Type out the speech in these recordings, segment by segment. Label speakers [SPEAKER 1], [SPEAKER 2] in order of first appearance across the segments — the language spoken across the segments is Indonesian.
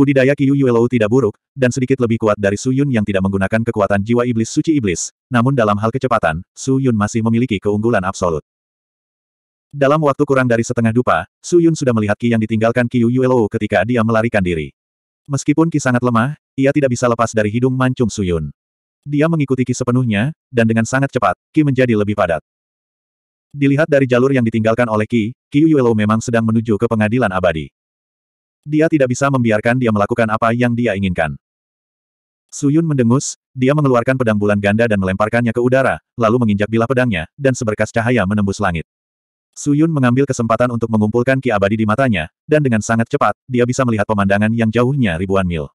[SPEAKER 1] Budidaya Qiyu Yuelou tidak buruk, dan sedikit lebih kuat dari Su Yun yang tidak menggunakan kekuatan jiwa iblis suci iblis, namun dalam hal kecepatan, Su Yun masih memiliki keunggulan absolut. Dalam waktu kurang dari setengah dupa, Su Yun sudah melihat Ki yang ditinggalkan Qiyu Yuelou ketika dia melarikan diri. Meskipun Ki sangat lemah, ia tidak bisa lepas dari hidung mancung Su Yun. Dia mengikuti Ki sepenuhnya, dan dengan sangat cepat, Ki menjadi lebih padat. Dilihat dari jalur yang ditinggalkan oleh Ki Qiyu Yuelou memang sedang menuju ke pengadilan abadi. Dia tidak bisa membiarkan dia melakukan apa yang dia inginkan. Suyun mendengus, dia mengeluarkan pedang bulan ganda dan melemparkannya ke udara, lalu menginjak bilah pedangnya, dan seberkas cahaya menembus langit. Suyun mengambil kesempatan untuk mengumpulkan ki abadi di matanya, dan dengan sangat cepat, dia bisa melihat pemandangan yang jauhnya ribuan mil.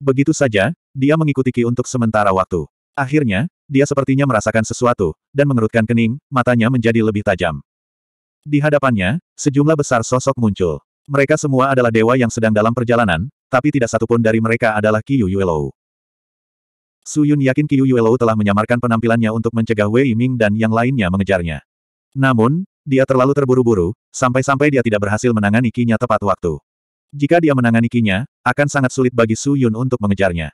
[SPEAKER 1] Begitu saja, dia mengikuti ki untuk sementara waktu. Akhirnya, dia sepertinya merasakan sesuatu, dan mengerutkan kening, matanya menjadi lebih tajam. Di hadapannya, sejumlah besar sosok muncul. Mereka semua adalah dewa yang sedang dalam perjalanan, tapi tidak satupun dari mereka adalah Qiyu Yuelou. Su Yun yakin Qiyu Yuelou telah menyamarkan penampilannya untuk mencegah Wei Ming dan yang lainnya mengejarnya. Namun, dia terlalu terburu-buru, sampai-sampai dia tidak berhasil menangani Qinya tepat waktu. Jika dia menangani Qinya, akan sangat sulit bagi Su Yun untuk mengejarnya.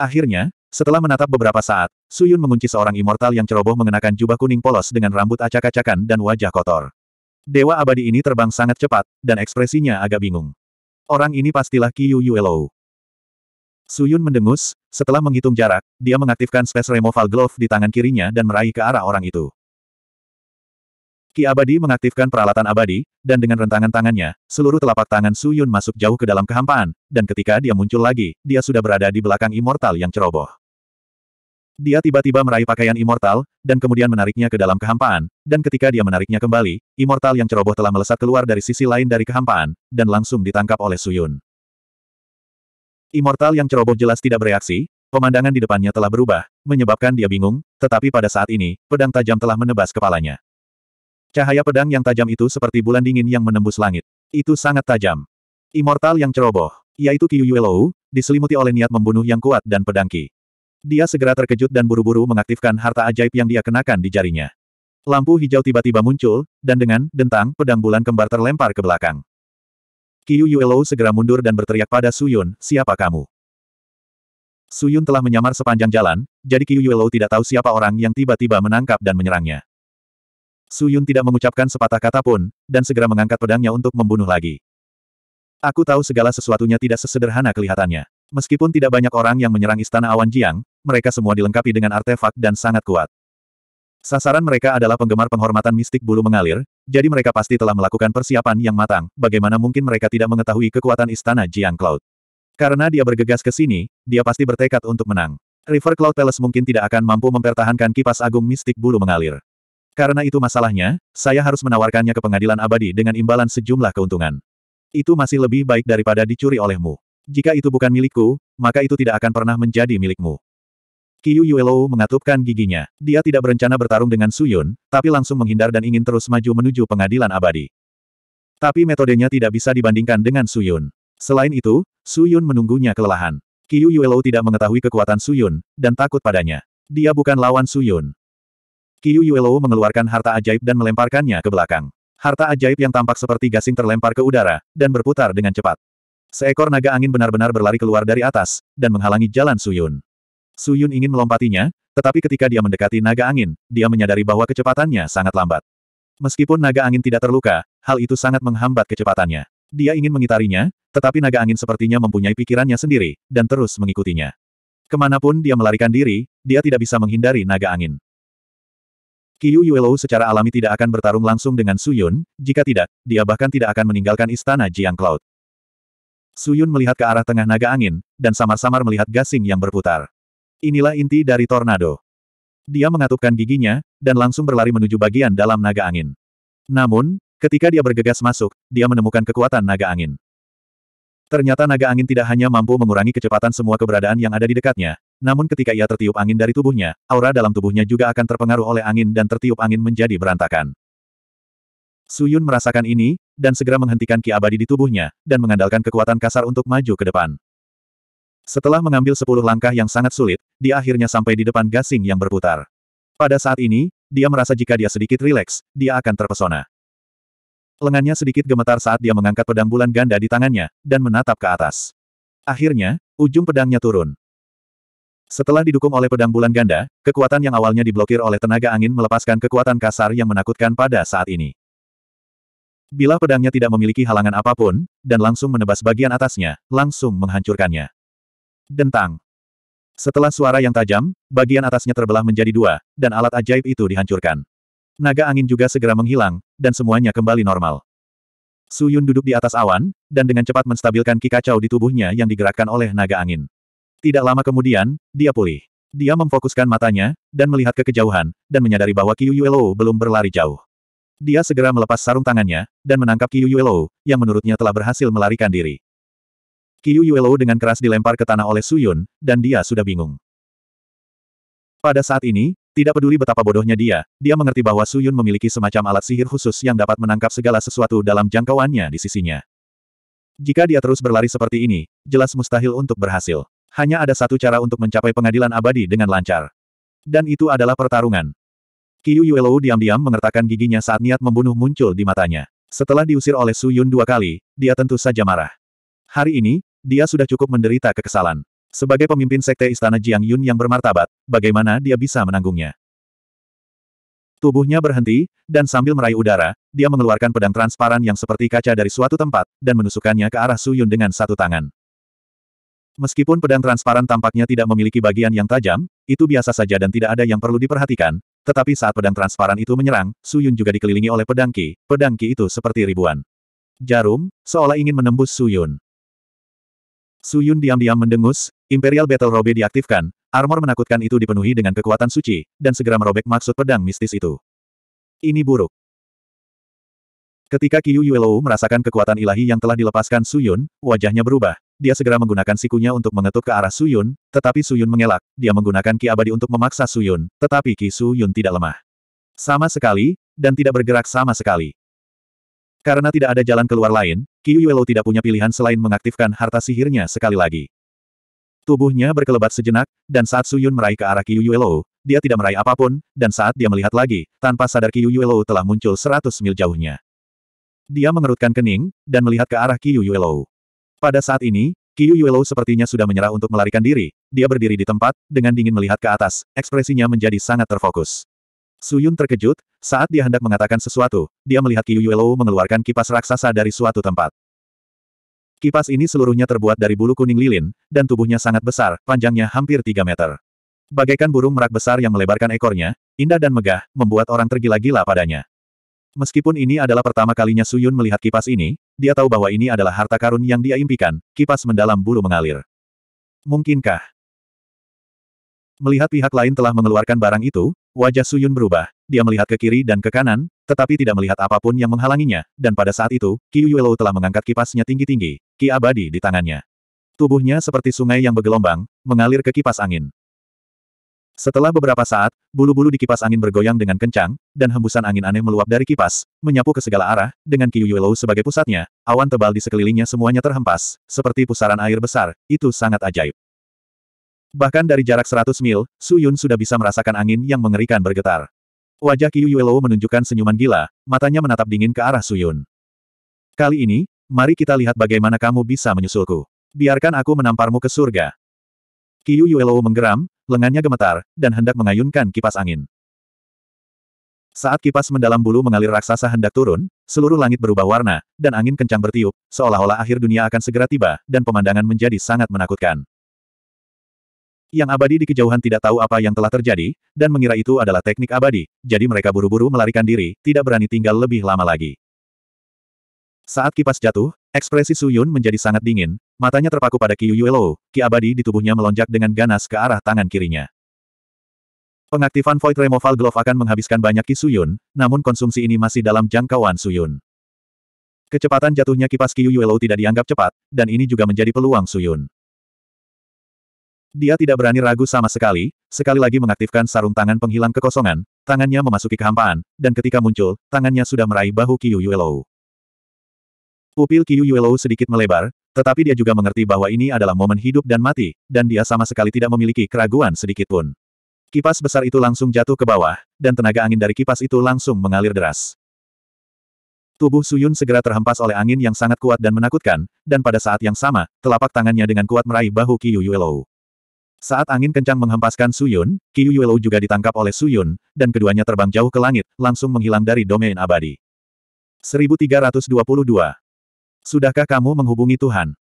[SPEAKER 1] Akhirnya, setelah menatap beberapa saat, Su Yun mengunci seorang immortal yang ceroboh mengenakan jubah kuning polos dengan rambut acak-acakan dan wajah kotor. Dewa abadi ini terbang sangat cepat, dan ekspresinya agak bingung. Orang ini pastilah Qiyu Yuelou. Suyun mendengus, setelah menghitung jarak, dia mengaktifkan Space Removal Glove di tangan kirinya dan meraih ke arah orang itu. Ki abadi mengaktifkan peralatan abadi, dan dengan rentangan tangannya, seluruh telapak tangan Suyun masuk jauh ke dalam kehampaan, dan ketika dia muncul lagi, dia sudah berada di belakang immortal yang ceroboh. Dia tiba-tiba meraih pakaian immortal, dan kemudian menariknya ke dalam kehampaan, dan ketika dia menariknya kembali, immortal yang ceroboh telah melesat keluar dari sisi lain dari kehampaan, dan langsung ditangkap oleh Suyun. Immortal yang ceroboh jelas tidak bereaksi, pemandangan di depannya telah berubah, menyebabkan dia bingung, tetapi pada saat ini, pedang tajam telah menebas kepalanya. Cahaya pedang yang tajam itu seperti bulan dingin yang menembus langit. Itu sangat tajam. Immortal yang ceroboh, yaitu Qiyu Yuelou, diselimuti oleh niat membunuh yang kuat dan pedangki. Dia segera terkejut dan buru-buru mengaktifkan harta ajaib yang dia kenakan di jarinya. Lampu hijau tiba-tiba muncul, dan dengan dentang pedang bulan kembar terlempar ke belakang. Qiu Yuelo segera mundur dan berteriak pada Suyun, siapa kamu? Suyun telah menyamar sepanjang jalan, jadi Qiu Yuelo tidak tahu siapa orang yang tiba-tiba menangkap dan menyerangnya. Suyun tidak mengucapkan sepatah kata pun, dan segera mengangkat pedangnya untuk membunuh lagi. Aku tahu segala sesuatunya tidak sesederhana kelihatannya. Meskipun tidak banyak orang yang menyerang istana awan Jiang, mereka semua dilengkapi dengan artefak dan sangat kuat. Sasaran mereka adalah penggemar penghormatan mistik bulu mengalir, jadi mereka pasti telah melakukan persiapan yang matang, bagaimana mungkin mereka tidak mengetahui kekuatan istana Jiang Cloud. Karena dia bergegas ke sini, dia pasti bertekad untuk menang. River Cloud Palace mungkin tidak akan mampu mempertahankan kipas agung mistik bulu mengalir. Karena itu masalahnya, saya harus menawarkannya ke pengadilan abadi dengan imbalan sejumlah keuntungan. Itu masih lebih baik daripada dicuri olehmu. Jika itu bukan milikku, maka itu tidak akan pernah menjadi milikmu. Qiu Yuelo mengatupkan giginya. Dia tidak berencana bertarung dengan Suyun, tapi langsung menghindar dan ingin terus maju menuju pengadilan abadi. Tapi metodenya tidak bisa dibandingkan dengan Suyun. Selain itu, Suyun menunggunya kelelahan. Qiu Yuelo tidak mengetahui kekuatan Suyun, dan takut padanya. Dia bukan lawan Suyun. Qiu Yuelo mengeluarkan harta ajaib dan melemparkannya ke belakang. Harta ajaib yang tampak seperti gasing terlempar ke udara, dan berputar dengan cepat. Seekor naga angin benar-benar berlari keluar dari atas, dan menghalangi jalan Suyun. Su Yun ingin melompatinya, tetapi ketika dia mendekati naga angin, dia menyadari bahwa kecepatannya sangat lambat. Meskipun naga angin tidak terluka, hal itu sangat menghambat kecepatannya. Dia ingin mengitarinya, tetapi naga angin sepertinya mempunyai pikirannya sendiri, dan terus mengikutinya. Kemanapun dia melarikan diri, dia tidak bisa menghindari naga angin. Qiu Yuelou secara alami tidak akan bertarung langsung dengan Su Yun, jika tidak, dia bahkan tidak akan meninggalkan istana Jiang Cloud. Su Yun melihat ke arah tengah naga angin, dan samar-samar melihat gasing yang berputar. Inilah inti dari tornado. Dia mengatupkan giginya, dan langsung berlari menuju bagian dalam naga angin. Namun, ketika dia bergegas masuk, dia menemukan kekuatan naga angin. Ternyata naga angin tidak hanya mampu mengurangi kecepatan semua keberadaan yang ada di dekatnya, namun ketika ia tertiup angin dari tubuhnya, aura dalam tubuhnya juga akan terpengaruh oleh angin dan tertiup angin menjadi berantakan. Suyun merasakan ini, dan segera menghentikan ki abadi di tubuhnya, dan mengandalkan kekuatan kasar untuk maju ke depan. Setelah mengambil sepuluh langkah yang sangat sulit, dia akhirnya sampai di depan gasing yang berputar. Pada saat ini, dia merasa jika dia sedikit rileks, dia akan terpesona. Lengannya sedikit gemetar saat dia mengangkat pedang bulan ganda di tangannya, dan menatap ke atas. Akhirnya, ujung pedangnya turun. Setelah didukung oleh pedang bulan ganda, kekuatan yang awalnya diblokir oleh tenaga angin melepaskan kekuatan kasar yang menakutkan pada saat ini. Bila pedangnya tidak memiliki halangan apapun, dan langsung menebas bagian atasnya, langsung menghancurkannya. Dentang. Setelah suara yang tajam, bagian atasnya terbelah menjadi dua, dan alat ajaib itu dihancurkan. Naga angin juga segera menghilang, dan semuanya kembali normal. Su Yun duduk di atas awan, dan dengan cepat menstabilkan ki di tubuhnya yang digerakkan oleh naga angin. Tidak lama kemudian, dia pulih. Dia memfokuskan matanya, dan melihat ke kejauhan, dan menyadari bahwa Qiu Yuelo belum berlari jauh. Dia segera melepas sarung tangannya, dan menangkap Qiu Yuelo, yang menurutnya telah berhasil melarikan diri. Qiu Yuelo dengan keras dilempar ke tanah oleh Suyun, dan dia sudah bingung. Pada saat ini, tidak peduli betapa bodohnya dia, dia mengerti bahwa Suyun memiliki semacam alat sihir khusus yang dapat menangkap segala sesuatu dalam jangkauannya di sisinya. Jika dia terus berlari seperti ini, jelas mustahil untuk berhasil. Hanya ada satu cara untuk mencapai pengadilan abadi dengan lancar. Dan itu adalah pertarungan. Qiu Yuelo diam-diam mengertakkan giginya saat niat membunuh muncul di matanya. Setelah diusir oleh Su Yun dua kali, dia tentu saja marah. Hari ini, dia sudah cukup menderita kekesalan. Sebagai pemimpin sekte istana Jiang Yun yang bermartabat, bagaimana dia bisa menanggungnya? Tubuhnya berhenti, dan sambil meraih udara, dia mengeluarkan pedang transparan yang seperti kaca dari suatu tempat, dan menusukkannya ke arah Su Yun dengan satu tangan. Meskipun pedang transparan tampaknya tidak memiliki bagian yang tajam, itu biasa saja dan tidak ada yang perlu diperhatikan, tetapi saat pedang transparan itu menyerang, Su Yun juga dikelilingi oleh pedang Ki, pedang Ki itu seperti ribuan. Jarum, seolah ingin menembus Su Yun. Su Yun diam-diam mendengus, Imperial Battle Robe diaktifkan, armor menakutkan itu dipenuhi dengan kekuatan suci, dan segera merobek maksud pedang mistis itu. Ini buruk. Ketika Qiu Yuelou merasakan kekuatan ilahi yang telah dilepaskan Su Yun, wajahnya berubah. Dia segera menggunakan sikunya untuk mengetuk ke arah Su Yun, tetapi Su Yun mengelak. Dia menggunakan Ki Abadi untuk memaksa Su Yun, tetapi Ki Yun tidak lemah. Sama sekali, dan tidak bergerak sama sekali. Karena tidak ada jalan keluar lain, Qiu Yuelo tidak punya pilihan selain mengaktifkan harta sihirnya sekali lagi. Tubuhnya berkelebat sejenak, dan saat Suyun meraih ke arah Qiu Yuelo, dia tidak meraih apapun, dan saat dia melihat lagi, tanpa sadar Qiu Yuelo telah muncul seratus mil jauhnya. Dia mengerutkan kening, dan melihat ke arah Qiu Yuelo. Pada saat ini, Qiu Yuelo sepertinya sudah menyerah untuk melarikan diri, dia berdiri di tempat, dengan dingin melihat ke atas, ekspresinya menjadi sangat terfokus. Suyun terkejut, saat dia hendak mengatakan sesuatu, dia melihat Qiu Yuelou mengeluarkan kipas raksasa dari suatu tempat. Kipas ini seluruhnya terbuat dari bulu kuning lilin, dan tubuhnya sangat besar, panjangnya hampir 3 meter. Bagaikan burung merak besar yang melebarkan ekornya, indah dan megah, membuat orang tergila-gila padanya. Meskipun ini adalah pertama kalinya Suyun melihat kipas ini, dia tahu bahwa ini adalah harta karun yang dia impikan, kipas mendalam bulu mengalir. Mungkinkah? Melihat pihak lain telah mengeluarkan barang itu, Wajah Suyun berubah, dia melihat ke kiri dan ke kanan, tetapi tidak melihat apapun yang menghalanginya, dan pada saat itu, Ki Yuelo telah mengangkat kipasnya tinggi-tinggi, Ki abadi di tangannya. Tubuhnya seperti sungai yang bergelombang, mengalir ke kipas angin. Setelah beberapa saat, bulu-bulu di kipas angin bergoyang dengan kencang, dan hembusan angin aneh meluap dari kipas, menyapu ke segala arah, dengan Ki Yuelo sebagai pusatnya, awan tebal di sekelilingnya semuanya terhempas, seperti pusaran air besar, itu sangat ajaib. Bahkan dari jarak 100 mil, Su Yun sudah bisa merasakan angin yang mengerikan bergetar. Wajah Qiu Yuelo menunjukkan senyuman gila, matanya menatap dingin ke arah Su Yun. Kali ini, mari kita lihat bagaimana kamu bisa menyusulku. Biarkan aku menamparmu ke surga. Qiu Yuelo menggeram, lengannya gemetar, dan hendak mengayunkan kipas angin. Saat kipas mendalam bulu mengalir raksasa hendak turun, seluruh langit berubah warna, dan angin kencang bertiup, seolah-olah akhir dunia akan segera tiba, dan pemandangan menjadi sangat menakutkan. Yang abadi di kejauhan tidak tahu apa yang telah terjadi, dan mengira itu adalah teknik abadi, jadi mereka buru-buru melarikan diri, tidak berani tinggal lebih lama lagi. Saat kipas jatuh, ekspresi Su Yun menjadi sangat dingin, matanya terpaku pada Ki Yuelo, Ki abadi di tubuhnya melonjak dengan ganas ke arah tangan kirinya. Pengaktifan Void Removal Glove akan menghabiskan banyak Ki Su Yun, namun konsumsi ini masih dalam jangkauan Su Yun. Kecepatan jatuhnya kipas Ki Yuelo tidak dianggap cepat, dan ini juga menjadi peluang Su Yun. Dia tidak berani ragu sama sekali, sekali lagi mengaktifkan sarung tangan penghilang kekosongan, tangannya memasuki kehampaan, dan ketika muncul, tangannya sudah meraih bahu Qiu Yuelou. Pupil Qiu Yuelou sedikit melebar, tetapi dia juga mengerti bahwa ini adalah momen hidup dan mati, dan dia sama sekali tidak memiliki keraguan sedikitpun. Kipas besar itu langsung jatuh ke bawah, dan tenaga angin dari kipas itu langsung mengalir deras. Tubuh Suyun segera terhempas oleh angin yang sangat kuat dan menakutkan, dan pada saat yang sama, telapak tangannya dengan kuat meraih bahu Qiu Yuelou. Saat angin kencang menghempaskan Suyun, Qiu Yuelou juga ditangkap oleh Suyun, dan keduanya terbang jauh ke langit, langsung menghilang dari domain abadi. 1322. Sudahkah kamu menghubungi Tuhan?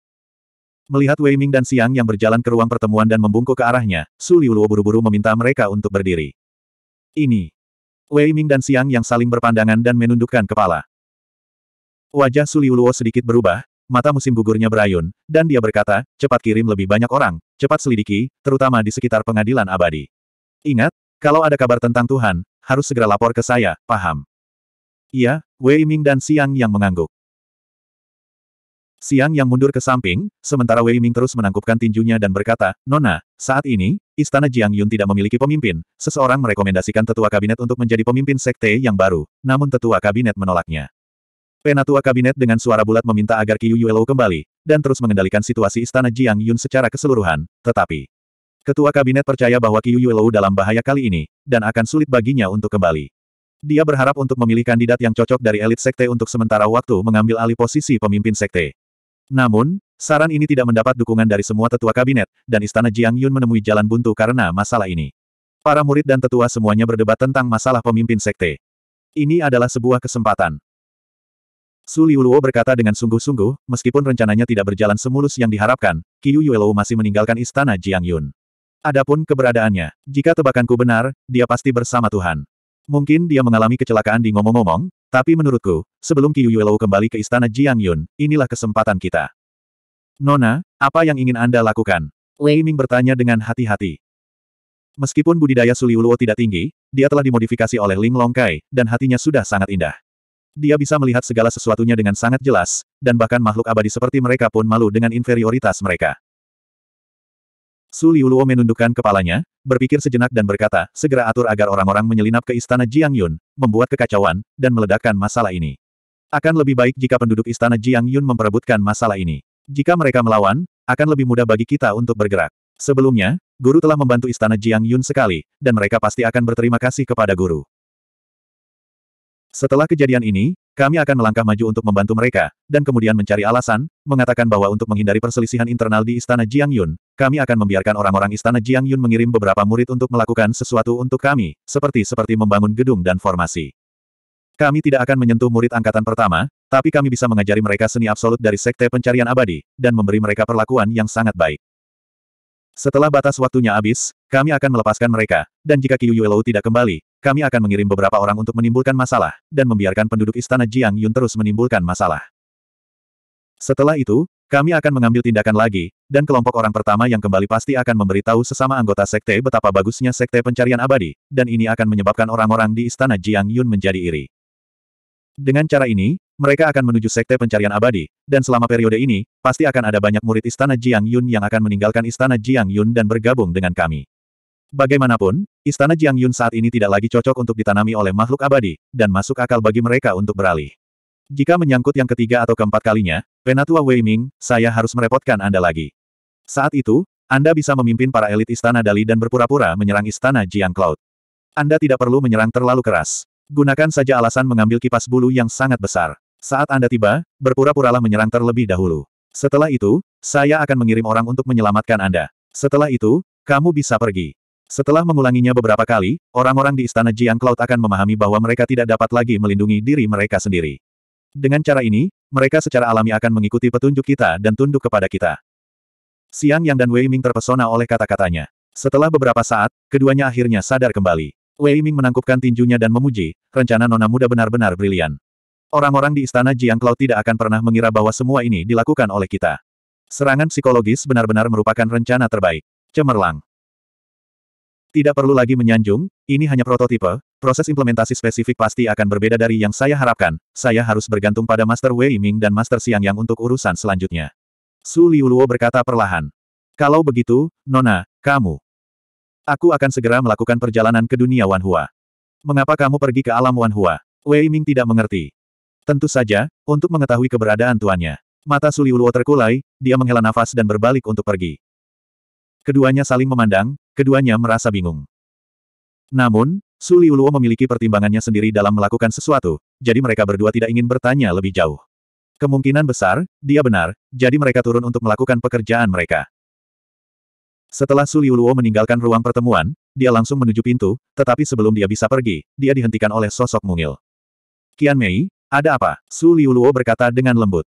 [SPEAKER 1] Melihat Wei Ming dan Siang yang berjalan ke ruang pertemuan dan membungkuk ke arahnya, Su Liuluo buru-buru meminta mereka untuk berdiri. Ini. Wei Ming dan Siang yang saling berpandangan dan menundukkan kepala. Wajah Su Liuluo sedikit berubah, mata musim gugurnya berayun, dan dia berkata, cepat kirim lebih banyak orang, cepat selidiki, terutama di sekitar pengadilan abadi. Ingat, kalau ada kabar tentang Tuhan, harus segera lapor ke saya, paham? Iya, Wei Ming dan Siang yang mengangguk. Siang yang mundur ke samping, sementara Wei Ming terus menangkupkan tinjunya dan berkata, Nona, saat ini, Istana Jiang Yun tidak memiliki pemimpin, seseorang merekomendasikan tetua kabinet untuk menjadi pemimpin sekte yang baru, namun tetua kabinet menolaknya. Penatua kabinet dengan suara bulat meminta agar Qiu Yuelo kembali, dan terus mengendalikan situasi istana Jiang Yun secara keseluruhan, tetapi... Ketua kabinet percaya bahwa Qiu Yuelo dalam bahaya kali ini, dan akan sulit baginya untuk kembali. Dia berharap untuk memilih kandidat yang cocok dari elit sekte untuk sementara waktu mengambil alih posisi pemimpin sekte. Namun, saran ini tidak mendapat dukungan dari semua tetua kabinet, dan istana Jiang Yun menemui jalan buntu karena masalah ini. Para murid dan tetua semuanya berdebat tentang masalah pemimpin sekte. Ini adalah sebuah kesempatan. Su Liuluo berkata dengan sungguh-sungguh, meskipun rencananya tidak berjalan semulus yang diharapkan, Qiu Yuelou masih meninggalkan istana Jiang Yun. Adapun keberadaannya, jika tebakanku benar, dia pasti bersama Tuhan. Mungkin dia mengalami kecelakaan di ngomong-ngomong, tapi menurutku, sebelum Qiu Yuelou kembali ke istana Jiang Yun, inilah kesempatan kita. Nona, apa yang ingin Anda lakukan? Wei Ming bertanya dengan hati-hati. Meskipun budidaya Suliuluo tidak tinggi, dia telah dimodifikasi oleh Ling Longkai, dan hatinya sudah sangat indah. Dia bisa melihat segala sesuatunya dengan sangat jelas, dan bahkan makhluk abadi seperti mereka pun malu dengan inferioritas mereka. Su Liuluo menundukkan kepalanya, berpikir sejenak dan berkata, segera atur agar orang-orang menyelinap ke istana Jiang Yun, membuat kekacauan, dan meledakkan masalah ini. Akan lebih baik jika penduduk istana Jiang Yun memperebutkan masalah ini. Jika mereka melawan, akan lebih mudah bagi kita untuk bergerak. Sebelumnya, guru telah membantu istana Jiang Yun sekali, dan mereka pasti akan berterima kasih kepada guru. Setelah kejadian ini, kami akan melangkah maju untuk membantu mereka, dan kemudian mencari alasan, mengatakan bahwa untuk menghindari perselisihan internal di Istana Jiang Yun, kami akan membiarkan orang-orang Istana Jiang Yun mengirim beberapa murid untuk melakukan sesuatu untuk kami, seperti seperti membangun gedung dan formasi. Kami tidak akan menyentuh murid angkatan pertama, tapi kami bisa mengajari mereka seni absolut dari Sekte Pencarian Abadi, dan memberi mereka perlakuan yang sangat baik. Setelah batas waktunya habis, kami akan melepaskan mereka, dan jika Qiu Yuelou tidak kembali, kami akan mengirim beberapa orang untuk menimbulkan masalah, dan membiarkan penduduk istana Jiang Yun terus menimbulkan masalah. Setelah itu, kami akan mengambil tindakan lagi, dan kelompok orang pertama yang kembali pasti akan memberitahu sesama anggota sekte betapa bagusnya sekte pencarian abadi, dan ini akan menyebabkan orang-orang di istana Jiang Yun menjadi iri. Dengan cara ini, mereka akan menuju sekte pencarian abadi, dan selama periode ini, pasti akan ada banyak murid Istana Jiang Yun yang akan meninggalkan Istana Jiang Yun dan bergabung dengan kami. Bagaimanapun, Istana Jiang Yun saat ini tidak lagi cocok untuk ditanami oleh makhluk abadi, dan masuk akal bagi mereka untuk beralih. Jika menyangkut yang ketiga atau keempat kalinya, Penatua Wei Ming, saya harus merepotkan Anda lagi. Saat itu, Anda bisa memimpin para elit Istana Dali dan berpura-pura menyerang Istana Jiang Cloud. Anda tidak perlu menyerang terlalu keras. Gunakan saja alasan mengambil kipas bulu yang sangat besar. Saat Anda tiba, berpura-puralah menyerang terlebih dahulu. Setelah itu, saya akan mengirim orang untuk menyelamatkan Anda. Setelah itu, kamu bisa pergi. Setelah mengulanginya beberapa kali, orang-orang di istana Jiang Cloud akan memahami bahwa mereka tidak dapat lagi melindungi diri mereka sendiri. Dengan cara ini, mereka secara alami akan mengikuti petunjuk kita dan tunduk kepada kita. Siang Yang dan Wei Ming terpesona oleh kata-katanya. Setelah beberapa saat, keduanya akhirnya sadar kembali. Wei Ming menangkupkan tinjunya dan memuji, rencana nona muda benar-benar brilian. Orang-orang di istana Jiang Jiangklao tidak akan pernah mengira bahwa semua ini dilakukan oleh kita. Serangan psikologis benar-benar merupakan rencana terbaik. Cemerlang. Tidak perlu lagi menyanjung, ini hanya prototipe, proses implementasi spesifik pasti akan berbeda dari yang saya harapkan, saya harus bergantung pada Master Wei Ming dan Master Xiang Yang untuk urusan selanjutnya. Su Liuluo berkata perlahan. Kalau begitu, Nona, kamu. Aku akan segera melakukan perjalanan ke dunia Wanhua. Mengapa kamu pergi ke alam Wanhua? Wei Ming tidak mengerti. Tentu saja, untuk mengetahui keberadaan tuannya. Mata Suliuluo terkulai, dia menghela nafas dan berbalik untuk pergi. Keduanya saling memandang, keduanya merasa bingung. Namun, Suliuluo memiliki pertimbangannya sendiri dalam melakukan sesuatu, jadi mereka berdua tidak ingin bertanya lebih jauh. Kemungkinan besar, dia benar, jadi mereka turun untuk melakukan pekerjaan mereka. Setelah Suliuluo meninggalkan ruang pertemuan, dia langsung menuju pintu, tetapi sebelum dia bisa pergi, dia dihentikan oleh sosok mungil. Qian Mei, ada apa? Su Liuluo berkata dengan lembut.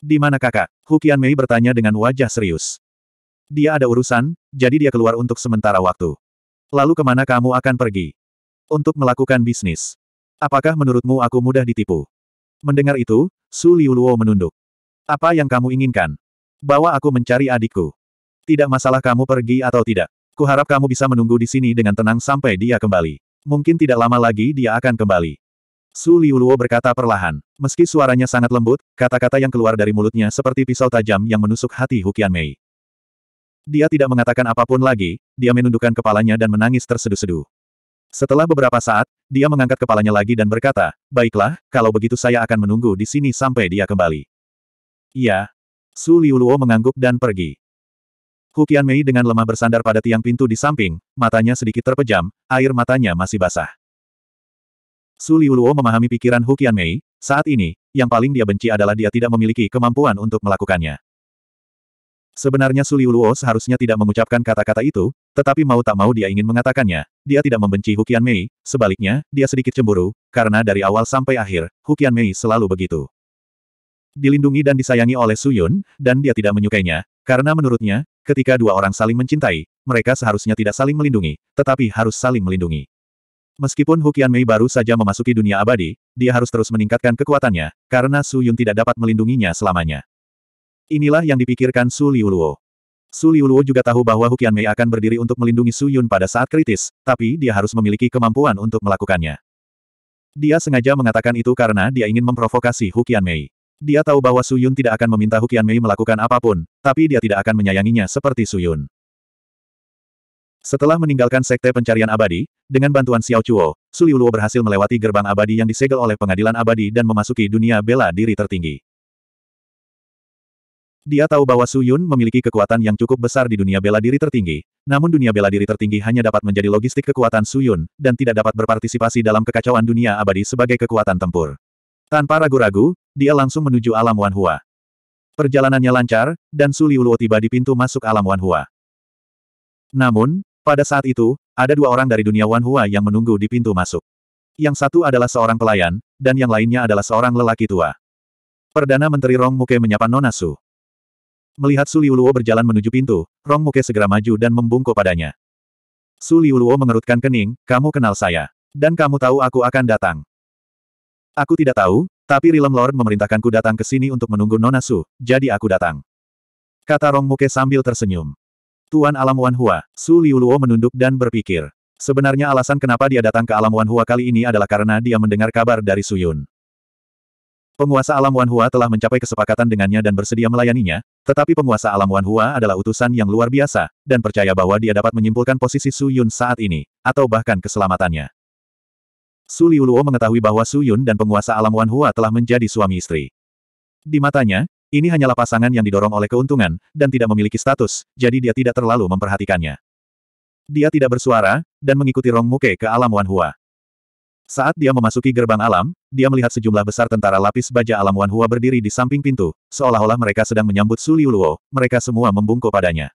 [SPEAKER 1] Di mana kakak? Hukian Mei bertanya dengan wajah serius. Dia ada urusan, jadi dia keluar untuk sementara waktu. Lalu kemana kamu akan pergi? Untuk melakukan bisnis. Apakah menurutmu aku mudah ditipu? Mendengar itu, Su Liuluo menunduk. Apa yang kamu inginkan? Bawa aku mencari adikku. Tidak masalah kamu pergi atau tidak. Kuharap kamu bisa menunggu di sini dengan tenang sampai dia kembali. Mungkin tidak lama lagi dia akan kembali. Su Liuluo berkata perlahan. Meski suaranya sangat lembut, kata-kata yang keluar dari mulutnya seperti pisau tajam yang menusuk hati Hukian Mei. Dia tidak mengatakan apapun lagi, dia menundukkan kepalanya dan menangis terseduh-seduh. Setelah beberapa saat, dia mengangkat kepalanya lagi dan berkata, Baiklah, kalau begitu saya akan menunggu di sini sampai dia kembali. Iya. Su Liuluo mengangguk dan pergi. Hukian Mei dengan lemah bersandar pada tiang pintu di samping, matanya sedikit terpejam, air matanya masih basah. Su Liuluo memahami pikiran Hukian Mei. saat ini, yang paling dia benci adalah dia tidak memiliki kemampuan untuk melakukannya. Sebenarnya Su Liuluo seharusnya tidak mengucapkan kata-kata itu, tetapi mau tak mau dia ingin mengatakannya, dia tidak membenci Hukian Mei. sebaliknya, dia sedikit cemburu, karena dari awal sampai akhir, Hukian Mei selalu begitu. Dilindungi dan disayangi oleh Su Yun, dan dia tidak menyukainya, karena menurutnya, ketika dua orang saling mencintai, mereka seharusnya tidak saling melindungi, tetapi harus saling melindungi. Meskipun Hukian Mei baru saja memasuki dunia abadi, dia harus terus meningkatkan kekuatannya, karena Su Yun tidak dapat melindunginya selamanya. Inilah yang dipikirkan Su Liuluo. Su Liuluo juga tahu bahwa Hukian Mei akan berdiri untuk melindungi Su Yun pada saat kritis, tapi dia harus memiliki kemampuan untuk melakukannya. Dia sengaja mengatakan itu karena dia ingin memprovokasi Hukian Mei. Dia tahu bahwa Su Yun tidak akan meminta Hukian Mei melakukan apapun, tapi dia tidak akan menyayanginya seperti Su Yun. Setelah meninggalkan Sekte Pencarian Abadi, dengan bantuan Xiao Chuo, Su Liuluo berhasil melewati gerbang abadi yang disegel oleh pengadilan abadi dan memasuki dunia bela diri tertinggi. Dia tahu bahwa Su Yun memiliki kekuatan yang cukup besar di dunia bela diri tertinggi, namun dunia bela diri tertinggi hanya dapat menjadi logistik kekuatan Su Yun, dan tidak dapat berpartisipasi dalam kekacauan dunia abadi sebagai kekuatan tempur. Tanpa ragu-ragu, dia langsung menuju alam Wanhua. Perjalanannya lancar, dan Su Liuluo tiba di pintu masuk alam Wanhua. Namun, pada saat itu, ada dua orang dari dunia Wanhua yang menunggu di pintu masuk. Yang satu adalah seorang pelayan, dan yang lainnya adalah seorang lelaki tua. Perdana Menteri Rong Muke menyapa Nona Su. Melihat Su Liuluo berjalan menuju pintu, Rong Muke segera maju dan membungkuk padanya. Su Liuluo mengerutkan kening, kamu kenal saya. Dan kamu tahu aku akan datang. Aku tidak tahu, tapi Rilem Lord memerintahkanku datang ke sini untuk menunggu Nona Su, jadi aku datang. Kata Rong Muke sambil tersenyum. Tuan Alam Wan Hua, Su Liuluo menunduk dan berpikir. Sebenarnya alasan kenapa dia datang ke Alam Wan Hua kali ini adalah karena dia mendengar kabar dari Su Yun. Penguasa Alam Wan Hua telah mencapai kesepakatan dengannya dan bersedia melayaninya, tetapi penguasa Alam Wan Hua adalah utusan yang luar biasa, dan percaya bahwa dia dapat menyimpulkan posisi Su Yun saat ini, atau bahkan keselamatannya. Su Liuluo mengetahui bahwa Su Yun dan penguasa Alam Wan Hua telah menjadi suami istri. Di matanya, ini hanyalah pasangan yang didorong oleh keuntungan, dan tidak memiliki status, jadi dia tidak terlalu memperhatikannya. Dia tidak bersuara, dan mengikuti Rong Muke ke alam Wanhua. Saat dia memasuki gerbang alam, dia melihat sejumlah besar tentara lapis baja alam Wanhua berdiri di samping pintu, seolah-olah mereka sedang menyambut Su Liuluo, mereka semua membungkuk padanya.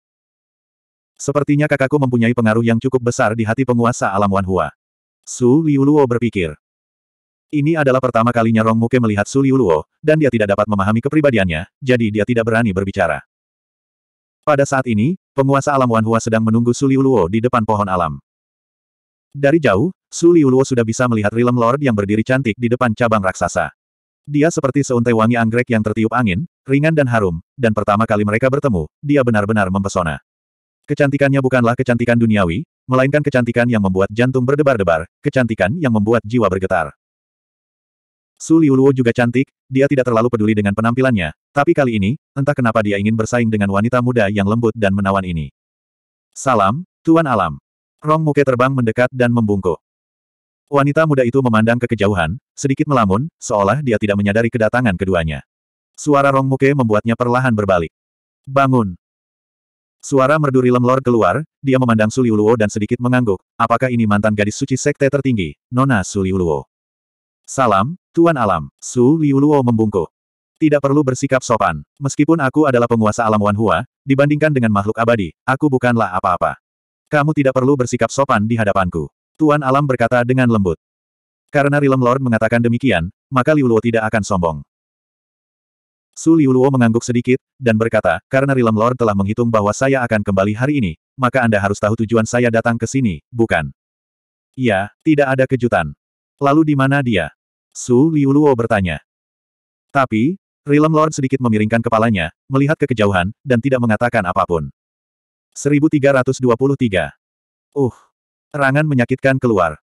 [SPEAKER 1] Sepertinya kakakku mempunyai pengaruh yang cukup besar di hati penguasa alam Wanhua. Su Liuluo berpikir. Ini adalah pertama kalinya Rong Muke melihat Su Liu dan dia tidak dapat memahami kepribadiannya, jadi dia tidak berani berbicara. Pada saat ini, penguasa alam Wanhua sedang menunggu Su Liu di depan pohon alam. Dari jauh, Su Liu sudah bisa melihat Rilem Lord yang berdiri cantik di depan cabang raksasa. Dia seperti seuntai wangi anggrek yang tertiup angin, ringan dan harum, dan pertama kali mereka bertemu, dia benar-benar mempesona. Kecantikannya bukanlah kecantikan duniawi, melainkan kecantikan yang membuat jantung berdebar-debar, kecantikan yang membuat jiwa bergetar. Su Liuluo juga cantik, dia tidak terlalu peduli dengan penampilannya, tapi kali ini, entah kenapa dia ingin bersaing dengan wanita muda yang lembut dan menawan ini. Salam, Tuan Alam. Rong Muke terbang mendekat dan membungkuk. Wanita muda itu memandang ke kejauhan, sedikit melamun, seolah dia tidak menyadari kedatangan keduanya. Suara Rong Muke membuatnya perlahan berbalik. Bangun! Suara merdu Rilem lemlor keluar, dia memandang Suliuluo dan sedikit mengangguk, apakah ini mantan gadis suci sekte tertinggi, Nona Suliuluo. Salam, Tuan Alam. Su Liuluo membungkuk. Tidak perlu bersikap sopan. Meskipun aku adalah penguasa alam Wanhua, dibandingkan dengan makhluk abadi, aku bukanlah apa-apa. Kamu tidak perlu bersikap sopan di hadapanku. Tuan Alam berkata dengan lembut. Karena Rilem Lord mengatakan demikian, maka Liuluo tidak akan sombong. Su Liuluo mengangguk sedikit, dan berkata, karena Rilem Lord telah menghitung bahwa saya akan kembali hari ini, maka Anda harus tahu tujuan saya datang ke sini, bukan? Ya, tidak ada kejutan. Lalu di mana dia? Su Liuluo bertanya. Tapi, Realm Lord sedikit memiringkan kepalanya, melihat ke kejauhan, dan tidak mengatakan apapun. 1323. Uh, rangan menyakitkan keluar.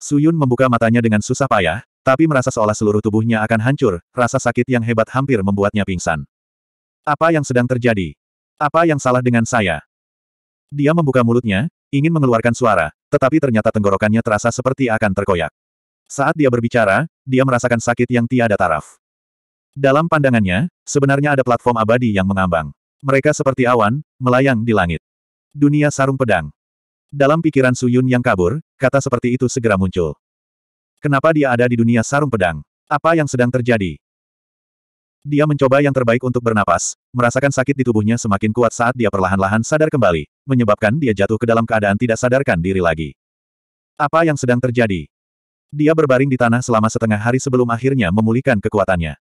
[SPEAKER 1] Su Yun membuka matanya dengan susah payah, tapi merasa seolah seluruh tubuhnya akan hancur, rasa sakit yang hebat hampir membuatnya pingsan. Apa yang sedang terjadi? Apa yang salah dengan saya? Dia membuka mulutnya, ingin mengeluarkan suara, tetapi ternyata tenggorokannya terasa seperti akan terkoyak. Saat dia berbicara, dia merasakan sakit yang tiada taraf. Dalam pandangannya, sebenarnya ada platform abadi yang mengambang. Mereka seperti awan, melayang di langit. Dunia sarung pedang. Dalam pikiran Su Yun yang kabur, kata seperti itu segera muncul. Kenapa dia ada di dunia sarung pedang? Apa yang sedang terjadi? Dia mencoba yang terbaik untuk bernapas, merasakan sakit di tubuhnya semakin kuat saat dia perlahan-lahan sadar kembali, menyebabkan dia jatuh ke dalam keadaan tidak sadarkan diri lagi. Apa yang sedang terjadi? Dia berbaring di tanah selama setengah hari sebelum akhirnya memulihkan kekuatannya.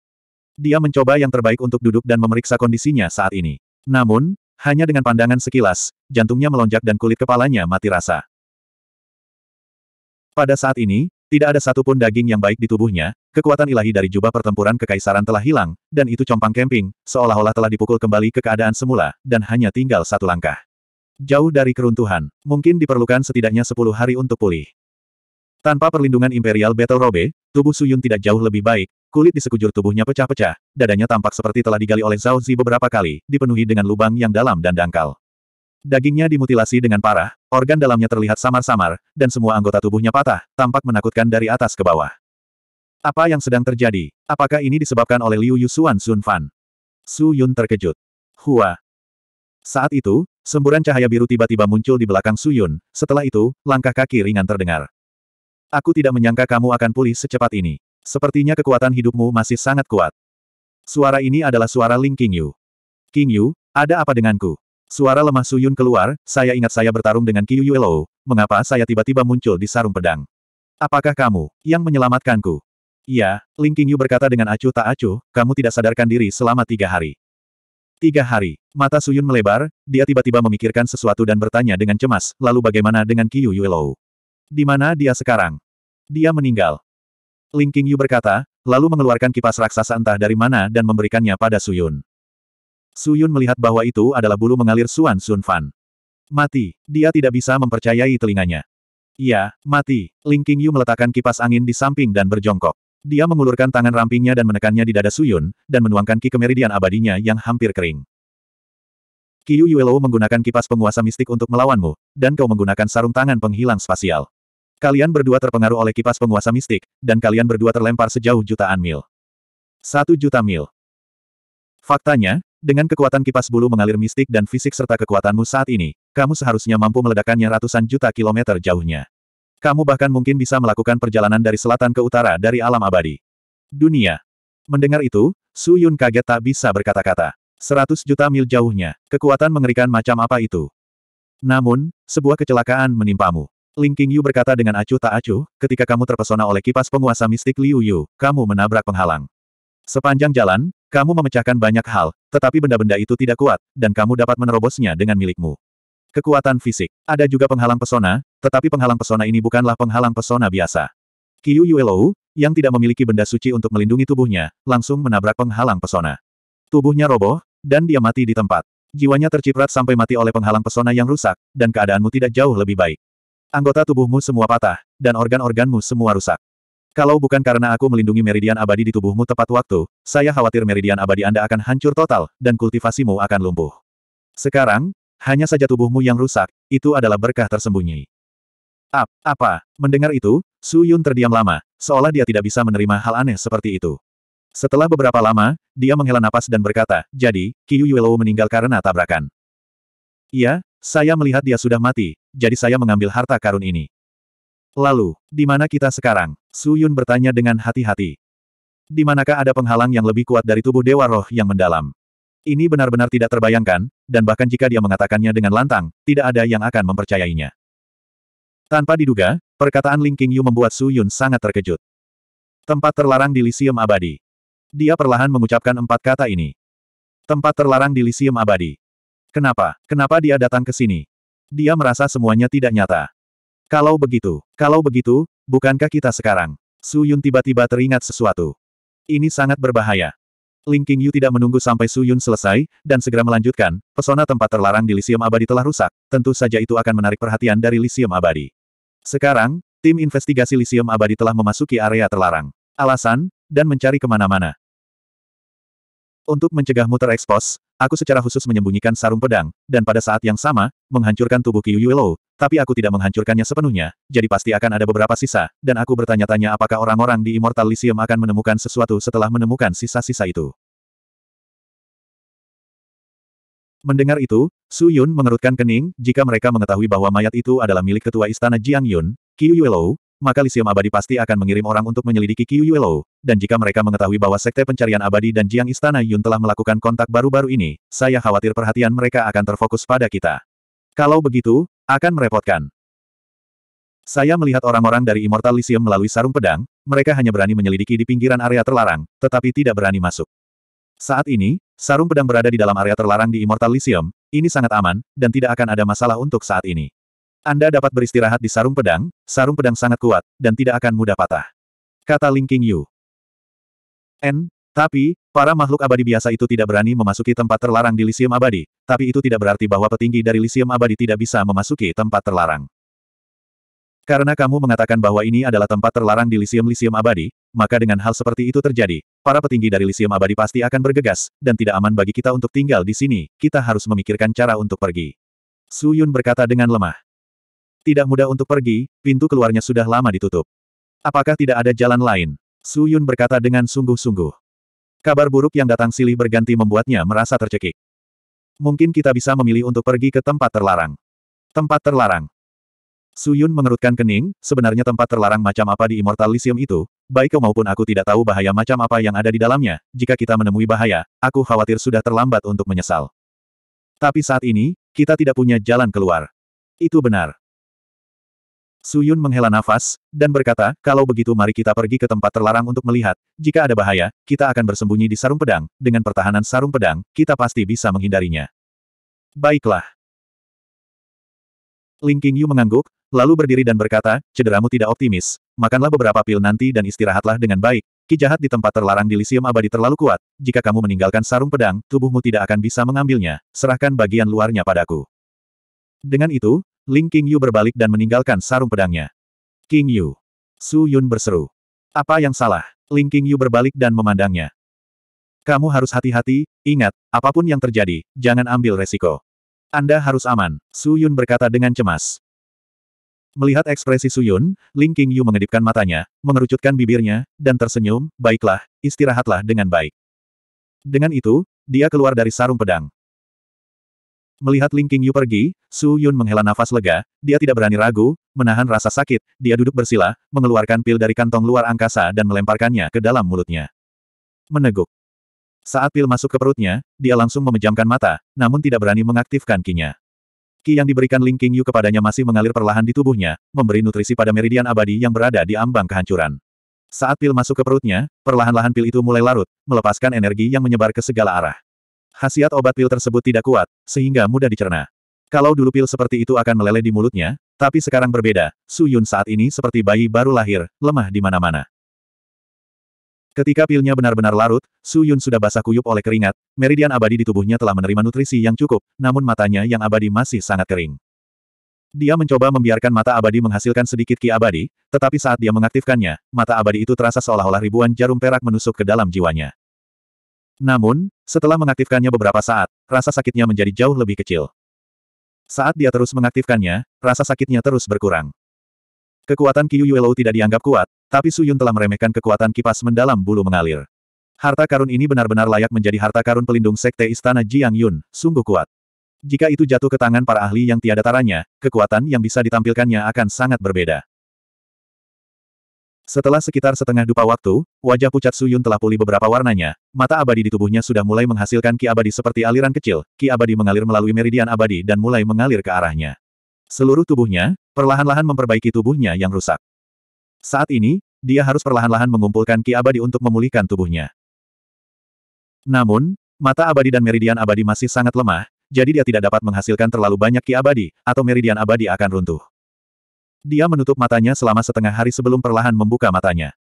[SPEAKER 1] Dia mencoba yang terbaik untuk duduk dan memeriksa kondisinya saat ini. Namun, hanya dengan pandangan sekilas, jantungnya melonjak dan kulit kepalanya mati rasa. Pada saat ini, tidak ada satupun daging yang baik di tubuhnya, kekuatan ilahi dari jubah pertempuran kekaisaran telah hilang, dan itu compang camping, seolah-olah telah dipukul kembali ke keadaan semula, dan hanya tinggal satu langkah. Jauh dari keruntuhan, mungkin diperlukan setidaknya sepuluh hari untuk pulih. Tanpa perlindungan Imperial Battle Robe, tubuh Suyun tidak jauh lebih baik, kulit di sekujur tubuhnya pecah-pecah, dadanya tampak seperti telah digali oleh Zhao Zi beberapa kali, dipenuhi dengan lubang yang dalam dan dangkal. Dagingnya dimutilasi dengan parah, organ dalamnya terlihat samar-samar, dan semua anggota tubuhnya patah, tampak menakutkan dari atas ke bawah. Apa yang sedang terjadi? Apakah ini disebabkan oleh Liu Yusuan Sun Fan? Su Yun terkejut. Hua. Saat itu, semburan cahaya biru tiba-tiba muncul di belakang Su Yun, setelah itu, langkah kaki ringan terdengar. Aku tidak menyangka kamu akan pulih secepat ini. Sepertinya kekuatan hidupmu masih sangat kuat. Suara ini adalah suara Ling Qingyu. Qingyu, ada apa denganku? Suara lemah Suyun keluar, saya ingat saya bertarung dengan Qiu Yuelo, mengapa saya tiba-tiba muncul di sarung pedang? Apakah kamu, yang menyelamatkanku? Iya, Ling Qingyu berkata dengan acuh tak acuh, kamu tidak sadarkan diri selama tiga hari. Tiga hari, mata Suyun melebar, dia tiba-tiba memikirkan sesuatu dan bertanya dengan cemas, lalu bagaimana dengan Qiu Yuelo? Di mana dia sekarang? Dia meninggal. Ling Qingyu berkata, lalu mengeluarkan kipas raksasa entah dari mana dan memberikannya pada Suyun. Su Yun melihat bahwa itu adalah bulu mengalir Suan Sun Fan. Mati. Dia tidak bisa mempercayai telinganya. Ya, mati. Ling Yu meletakkan kipas angin di samping dan berjongkok. Dia mengulurkan tangan rampingnya dan menekannya di dada Su Yun, dan menuangkan ki kemeridian abadinya yang hampir kering. Yu Yuelou menggunakan kipas penguasa mistik untuk melawanmu, dan kau menggunakan sarung tangan penghilang spasial. Kalian berdua terpengaruh oleh kipas penguasa mistik, dan kalian berdua terlempar sejauh jutaan mil. Satu juta mil. Faktanya, dengan kekuatan kipas bulu mengalir mistik dan fisik serta kekuatanmu saat ini, kamu seharusnya mampu meledakannya ratusan juta kilometer jauhnya. Kamu bahkan mungkin bisa melakukan perjalanan dari selatan ke utara dari alam abadi. Dunia. Mendengar itu, Su Yun kaget tak bisa berkata-kata. Seratus juta mil jauhnya, kekuatan mengerikan macam apa itu. Namun, sebuah kecelakaan menimpamu. Ling Qingyu berkata dengan acuh tak acuh, ketika kamu terpesona oleh kipas penguasa mistik Liu Yu, kamu menabrak penghalang. Sepanjang jalan, kamu memecahkan banyak hal, tetapi benda-benda itu tidak kuat, dan kamu dapat menerobosnya dengan milikmu. Kekuatan fisik. Ada juga penghalang pesona, tetapi penghalang pesona ini bukanlah penghalang pesona biasa. Qiu Yuelou, yang tidak memiliki benda suci untuk melindungi tubuhnya, langsung menabrak penghalang pesona. Tubuhnya roboh, dan dia mati di tempat. Jiwanya terciprat sampai mati oleh penghalang pesona yang rusak, dan keadaanmu tidak jauh lebih baik. Anggota tubuhmu semua patah, dan organ-organmu semua rusak. Kalau bukan karena aku melindungi meridian abadi di tubuhmu tepat waktu, saya khawatir meridian abadi Anda akan hancur total, dan kultivasimu akan lumpuh. Sekarang, hanya saja tubuhmu yang rusak, itu adalah berkah tersembunyi. Ap, apa? Mendengar itu, Su Yun terdiam lama, seolah dia tidak bisa menerima hal aneh seperti itu. Setelah beberapa lama, dia menghela napas dan berkata, jadi, Qiu Yuelo meninggal karena tabrakan. Iya, saya melihat dia sudah mati, jadi saya mengambil harta karun ini. Lalu, di mana kita sekarang? Su Yun bertanya dengan hati-hati. Di manakah ada penghalang yang lebih kuat dari tubuh Dewa Roh yang mendalam? Ini benar-benar tidak terbayangkan, dan bahkan jika dia mengatakannya dengan lantang, tidak ada yang akan mempercayainya. Tanpa diduga, perkataan Ling Qingyu membuat Su Yun sangat terkejut. Tempat terlarang di Lisium Abadi. Dia perlahan mengucapkan empat kata ini. Tempat terlarang di Lisium Abadi. Kenapa? Kenapa dia datang ke sini? Dia merasa semuanya tidak nyata. Kalau begitu, kalau begitu, bukankah kita sekarang? Su Yun tiba-tiba teringat sesuatu. Ini sangat berbahaya. Ling King Yu tidak menunggu sampai Su Yun selesai, dan segera melanjutkan, pesona tempat terlarang di Lisium Abadi telah rusak, tentu saja itu akan menarik perhatian dari Lisium Abadi. Sekarang, tim investigasi Lisium Abadi telah memasuki area terlarang. Alasan, dan mencari kemana-mana. Untuk mencegahmu terekspos, aku secara khusus menyembunyikan sarung pedang, dan pada saat yang sama, menghancurkan tubuh Qiu Yuelo, tapi aku tidak menghancurkannya sepenuhnya, jadi pasti akan ada beberapa sisa, dan aku bertanya-tanya apakah orang-orang di Immortal Lyceum akan menemukan sesuatu setelah menemukan sisa-sisa itu. Mendengar itu, Su Yun mengerutkan kening, jika mereka mengetahui bahwa mayat itu adalah milik ketua istana Jiang Yun, Qiu Yuelo, maka Lisium Abadi pasti akan mengirim orang untuk menyelidiki Qiu Yuelo, dan jika mereka mengetahui bahwa Sekte Pencarian Abadi dan Jiang Istana Yun telah melakukan kontak baru-baru ini, saya khawatir perhatian mereka akan terfokus pada kita. Kalau begitu, akan merepotkan. Saya melihat orang-orang dari Immortal Lisium melalui sarung pedang, mereka hanya berani menyelidiki di pinggiran area terlarang, tetapi tidak berani masuk. Saat ini, sarung pedang berada di dalam area terlarang di Immortal Lisium, ini sangat aman, dan tidak akan ada masalah untuk saat ini. Anda dapat beristirahat di sarung pedang, sarung pedang sangat kuat, dan tidak akan mudah patah. Kata Ling King Yu. N, tapi, para makhluk abadi biasa itu tidak berani memasuki tempat terlarang di Lisium Abadi, tapi itu tidak berarti bahwa petinggi dari Lisium Abadi tidak bisa memasuki tempat terlarang. Karena kamu mengatakan bahwa ini adalah tempat terlarang di Lisium-Lisium abadi, maka dengan hal seperti itu terjadi, para petinggi dari Lisium abadi pasti akan bergegas, dan tidak aman bagi kita untuk tinggal di sini, kita harus memikirkan cara untuk pergi. Su Yun berkata dengan lemah. Tidak mudah untuk pergi, pintu keluarnya sudah lama ditutup. Apakah tidak ada jalan lain? Su Yun berkata dengan sungguh-sungguh. Kabar buruk yang datang silih berganti membuatnya merasa tercekik. Mungkin kita bisa memilih untuk pergi ke tempat terlarang. Tempat terlarang. Su Yun mengerutkan kening, sebenarnya tempat terlarang macam apa di Immortal Lyceum itu, baik kau maupun aku tidak tahu bahaya macam apa yang ada di dalamnya, jika kita menemui bahaya, aku khawatir sudah terlambat untuk menyesal. Tapi saat ini, kita tidak punya jalan keluar. Itu benar. Suyun menghela nafas, dan berkata, kalau begitu mari kita pergi ke tempat terlarang untuk melihat, jika ada bahaya, kita akan bersembunyi di sarung pedang, dengan pertahanan sarung pedang, kita pasti bisa menghindarinya. Baiklah. Ling Qingyu mengangguk, lalu berdiri dan berkata, cederamu tidak optimis, makanlah beberapa pil nanti dan istirahatlah dengan baik, ki jahat di tempat terlarang di lisium abadi terlalu kuat, jika kamu meninggalkan sarung pedang, tubuhmu tidak akan bisa mengambilnya, serahkan bagian luarnya padaku. Dengan itu, Ling Yu berbalik dan meninggalkan sarung pedangnya. King Yu, Su Yun berseru. Apa yang salah? Ling Yu berbalik dan memandangnya. Kamu harus hati-hati, ingat, apapun yang terjadi, jangan ambil resiko. Anda harus aman, Su Yun berkata dengan cemas. Melihat ekspresi Su Yun, Ling King Yu mengedipkan matanya, mengerucutkan bibirnya, dan tersenyum, baiklah, istirahatlah dengan baik. Dengan itu, dia keluar dari sarung pedang. Melihat Ling Qingyu pergi, Su Yun menghela nafas lega, dia tidak berani ragu, menahan rasa sakit, dia duduk bersila, mengeluarkan pil dari kantong luar angkasa dan melemparkannya ke dalam mulutnya. Meneguk. Saat pil masuk ke perutnya, dia langsung memejamkan mata, namun tidak berani mengaktifkan kinya. Ki yang diberikan Ling Qingyu kepadanya masih mengalir perlahan di tubuhnya, memberi nutrisi pada meridian abadi yang berada di ambang kehancuran. Saat pil masuk ke perutnya, perlahan-lahan pil itu mulai larut, melepaskan energi yang menyebar ke segala arah. Khasiat obat pil tersebut tidak kuat, sehingga mudah dicerna. Kalau dulu pil seperti itu akan meleleh di mulutnya, tapi sekarang berbeda, Su Yun saat ini seperti bayi baru lahir, lemah di mana-mana. Ketika pilnya benar-benar larut, Su Yun sudah basah kuyup oleh keringat, meridian abadi di tubuhnya telah menerima nutrisi yang cukup, namun matanya yang abadi masih sangat kering. Dia mencoba membiarkan mata abadi menghasilkan sedikit ki abadi, tetapi saat dia mengaktifkannya, mata abadi itu terasa seolah-olah ribuan jarum perak menusuk ke dalam jiwanya. Namun, setelah mengaktifkannya beberapa saat, rasa sakitnya menjadi jauh lebih kecil. Saat dia terus mengaktifkannya, rasa sakitnya terus berkurang. Kekuatan Qiu Yuelou tidak dianggap kuat, tapi Su Yun telah meremehkan kekuatan kipas mendalam bulu mengalir. Harta karun ini benar-benar layak menjadi harta karun pelindung sekte istana Jiang Yun, sungguh kuat. Jika itu jatuh ke tangan para ahli yang tiada taranya, kekuatan yang bisa ditampilkannya akan sangat berbeda. Setelah sekitar setengah dupa waktu, wajah pucat Suyun telah pulih beberapa warnanya, mata abadi di tubuhnya sudah mulai menghasilkan ki abadi seperti aliran kecil, ki abadi mengalir melalui meridian abadi dan mulai mengalir ke arahnya. Seluruh tubuhnya, perlahan-lahan memperbaiki tubuhnya yang rusak. Saat ini, dia harus perlahan-lahan mengumpulkan ki abadi untuk memulihkan tubuhnya. Namun, mata abadi dan meridian abadi masih sangat lemah, jadi dia tidak dapat menghasilkan terlalu banyak ki abadi, atau meridian abadi akan runtuh. Dia menutup matanya selama setengah hari sebelum perlahan membuka matanya.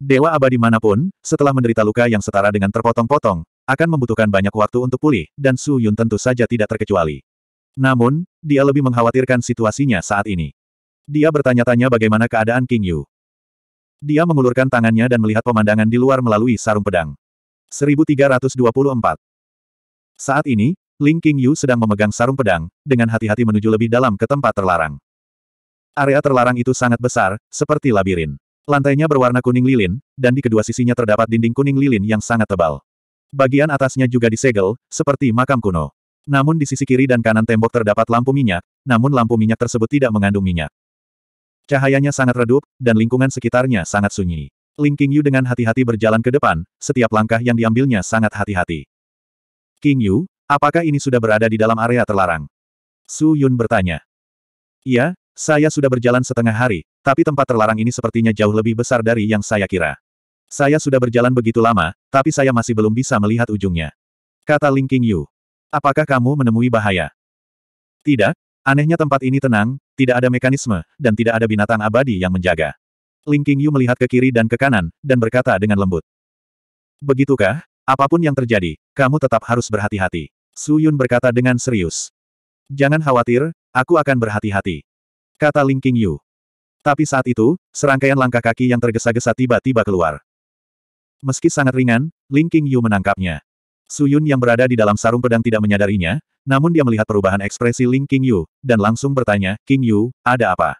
[SPEAKER 1] Dewa abadi manapun, setelah menderita luka yang setara dengan terpotong-potong, akan membutuhkan banyak waktu untuk pulih, dan Su Yun tentu saja tidak terkecuali. Namun, dia lebih mengkhawatirkan situasinya saat ini. Dia bertanya-tanya bagaimana keadaan King Yu. Dia mengulurkan tangannya dan melihat pemandangan di luar melalui sarung pedang. 1324 Saat ini, Ling King Yu sedang memegang sarung pedang, dengan hati-hati menuju lebih dalam ke tempat terlarang. Area terlarang itu sangat besar, seperti labirin. Lantainya berwarna kuning lilin, dan di kedua sisinya terdapat dinding kuning lilin yang sangat tebal. Bagian atasnya juga disegel, seperti makam kuno. Namun di sisi kiri dan kanan tembok terdapat lampu minyak, namun lampu minyak tersebut tidak mengandung minyak. Cahayanya sangat redup, dan lingkungan sekitarnya sangat sunyi. Ling King Yu dengan hati-hati berjalan ke depan, setiap langkah yang diambilnya sangat hati-hati. King Yu, apakah ini sudah berada di dalam area terlarang? Su Yun bertanya. Iya, saya sudah berjalan setengah hari, tapi tempat terlarang ini sepertinya jauh lebih besar dari yang saya kira. Saya sudah berjalan begitu lama, tapi saya masih belum bisa melihat ujungnya. Kata Ling King Yu. Apakah kamu menemui bahaya? Tidak, anehnya tempat ini tenang, tidak ada mekanisme, dan tidak ada binatang abadi yang menjaga. Ling King Yu melihat ke kiri dan ke kanan, dan berkata dengan lembut. Begitukah? Apapun yang terjadi, kamu tetap harus berhati-hati. Su Yun berkata dengan serius. Jangan khawatir, aku akan berhati-hati. Kata Ling King Yu. Tapi saat itu, serangkaian langkah kaki yang tergesa-gesa tiba-tiba keluar. Meski sangat ringan, Ling King Yu menangkapnya. Yun yang berada di dalam sarung pedang tidak menyadarinya, namun dia melihat perubahan ekspresi Ling King Yu, dan langsung bertanya, King Yu, ada apa?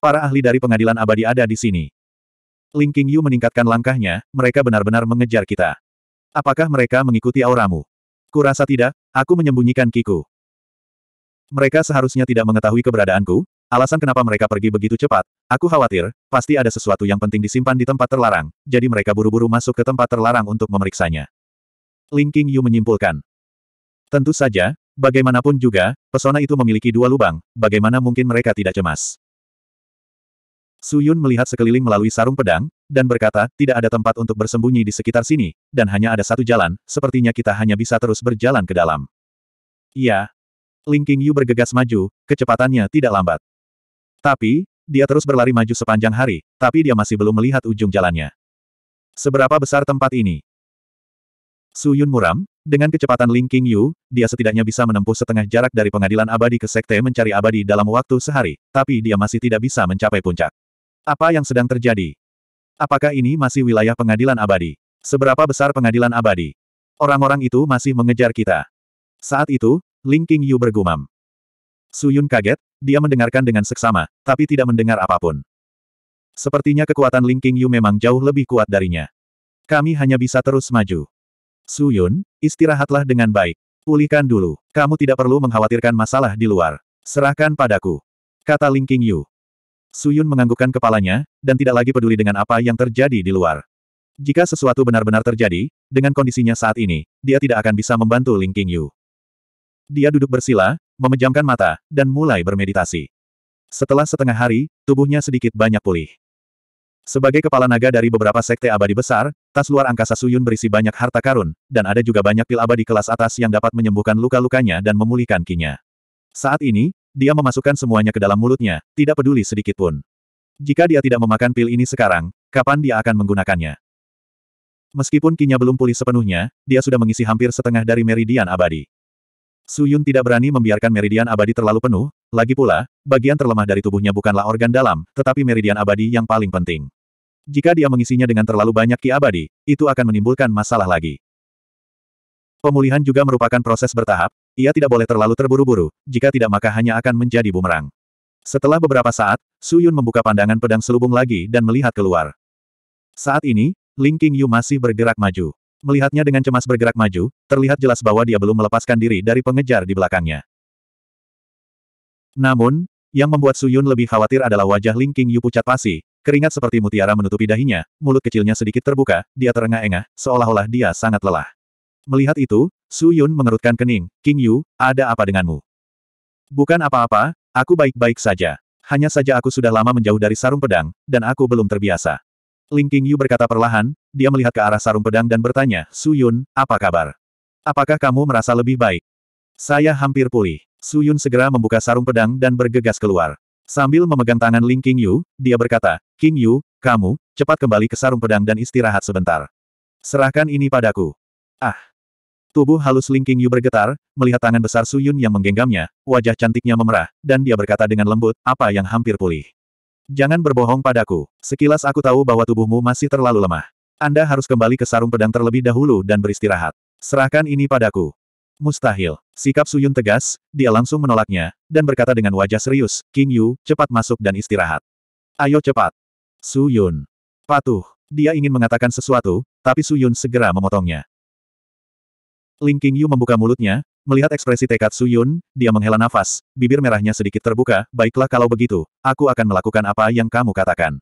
[SPEAKER 1] Para ahli dari pengadilan abadi ada di sini. Ling King Yu meningkatkan langkahnya, mereka benar-benar mengejar kita. Apakah mereka mengikuti auramu? Kurasa tidak, aku menyembunyikan kiku. Mereka seharusnya tidak mengetahui keberadaanku, Alasan kenapa mereka pergi begitu cepat, aku khawatir, pasti ada sesuatu yang penting disimpan di tempat terlarang, jadi mereka buru-buru masuk ke tempat terlarang untuk memeriksanya. Ling King Yu menyimpulkan. Tentu saja, bagaimanapun juga, pesona itu memiliki dua lubang, bagaimana mungkin mereka tidak cemas. Su Yun melihat sekeliling melalui sarung pedang, dan berkata, tidak ada tempat untuk bersembunyi di sekitar sini, dan hanya ada satu jalan, sepertinya kita hanya bisa terus berjalan ke dalam. Iya. Ling King Yu bergegas maju, kecepatannya tidak lambat. Tapi, dia terus berlari maju sepanjang hari, tapi dia masih belum melihat ujung jalannya. Seberapa besar tempat ini? Su Yun muram, dengan kecepatan Ling King Yu, dia setidaknya bisa menempuh setengah jarak dari pengadilan abadi ke sekte mencari abadi dalam waktu sehari, tapi dia masih tidak bisa mencapai puncak. Apa yang sedang terjadi? Apakah ini masih wilayah pengadilan abadi? Seberapa besar pengadilan abadi? Orang-orang itu masih mengejar kita. Saat itu, Ling King Yu bergumam. Su Yun kaget, dia mendengarkan dengan seksama, tapi tidak mendengar apapun. Sepertinya kekuatan Ling King Yu memang jauh lebih kuat darinya. Kami hanya bisa terus maju. Su Yun, istirahatlah dengan baik. Pulihkan dulu. Kamu tidak perlu mengkhawatirkan masalah di luar. Serahkan padaku. Kata Ling King Yu. Su Yun menganggukkan kepalanya, dan tidak lagi peduli dengan apa yang terjadi di luar. Jika sesuatu benar-benar terjadi, dengan kondisinya saat ini, dia tidak akan bisa membantu Ling King Yu. Dia duduk bersila, memejamkan mata, dan mulai bermeditasi. Setelah setengah hari, tubuhnya sedikit banyak pulih. Sebagai kepala naga dari beberapa sekte abadi besar, tas luar angkasa Suyun berisi banyak harta karun, dan ada juga banyak pil abadi kelas atas yang dapat menyembuhkan luka-lukanya dan memulihkan kinya. Saat ini, dia memasukkan semuanya ke dalam mulutnya, tidak peduli sedikit pun. Jika dia tidak memakan pil ini sekarang, kapan dia akan menggunakannya? Meskipun kinya belum pulih sepenuhnya, dia sudah mengisi hampir setengah dari meridian abadi. Su Yun tidak berani membiarkan meridian abadi terlalu penuh, lagi pula, bagian terlemah dari tubuhnya bukanlah organ dalam, tetapi meridian abadi yang paling penting. Jika dia mengisinya dengan terlalu banyak ki abadi, itu akan menimbulkan masalah lagi. Pemulihan juga merupakan proses bertahap, ia tidak boleh terlalu terburu-buru, jika tidak maka hanya akan menjadi bumerang. Setelah beberapa saat, Su Yun membuka pandangan pedang selubung lagi dan melihat keluar. Saat ini, Ling King Yu masih bergerak maju melihatnya dengan cemas bergerak maju, terlihat jelas bahwa dia belum melepaskan diri dari pengejar di belakangnya. Namun, yang membuat Suyun lebih khawatir adalah wajah Ling King Yu pucat pasi, keringat seperti mutiara menutupi dahinya, mulut kecilnya sedikit terbuka, dia terengah-engah, seolah-olah dia sangat lelah. Melihat itu, Suyun mengerutkan kening, King Yu, ada apa denganmu? Bukan apa-apa, aku baik-baik saja. Hanya saja aku sudah lama menjauh dari sarung pedang, dan aku belum terbiasa. Ling Qingyu berkata perlahan, dia melihat ke arah sarung pedang dan bertanya, Su Yun, apa kabar? Apakah kamu merasa lebih baik? Saya hampir pulih. Su Yun segera membuka sarung pedang dan bergegas keluar. Sambil memegang tangan Ling Qingyu, dia berkata, King Yu, kamu, cepat kembali ke sarung pedang dan istirahat sebentar. Serahkan ini padaku. Ah! Tubuh halus Ling Qingyu bergetar, melihat tangan besar Su Yun yang menggenggamnya, wajah cantiknya memerah, dan dia berkata dengan lembut, apa yang hampir pulih. Jangan berbohong padaku. Sekilas aku tahu bahwa tubuhmu masih terlalu lemah. Anda harus kembali ke sarung pedang terlebih dahulu dan beristirahat. Serahkan ini padaku. Mustahil. Sikap Suyun tegas, dia langsung menolaknya, dan berkata dengan wajah serius, King Yu, cepat masuk dan istirahat. Ayo cepat. Suyun. Patuh. Dia ingin mengatakan sesuatu, tapi Suyun segera memotongnya. Ling Qingyu membuka mulutnya, melihat ekspresi tekad Su Yun, dia menghela nafas, bibir merahnya sedikit terbuka, baiklah kalau begitu, aku akan melakukan apa yang kamu katakan.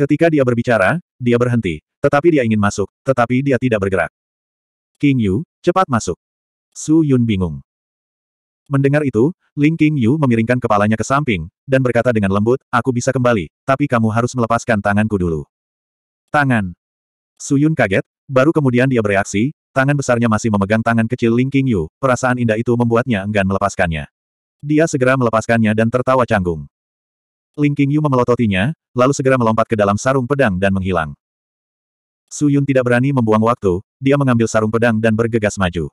[SPEAKER 1] Ketika dia berbicara, dia berhenti, tetapi dia ingin masuk, tetapi dia tidak bergerak. King Yu, cepat masuk. Su Yun bingung. Mendengar itu, Ling King Yu memiringkan kepalanya ke samping, dan berkata dengan lembut, aku bisa kembali, tapi kamu harus melepaskan tanganku dulu. Tangan. Su Yun kaget, baru kemudian dia bereaksi, Tangan besarnya masih memegang tangan kecil Ling Qingyu, perasaan indah itu membuatnya enggan melepaskannya. Dia segera melepaskannya dan tertawa canggung. Ling Qingyu memelototinya, lalu segera melompat ke dalam sarung pedang dan menghilang. Su Yun tidak berani membuang waktu, dia mengambil sarung pedang dan bergegas maju.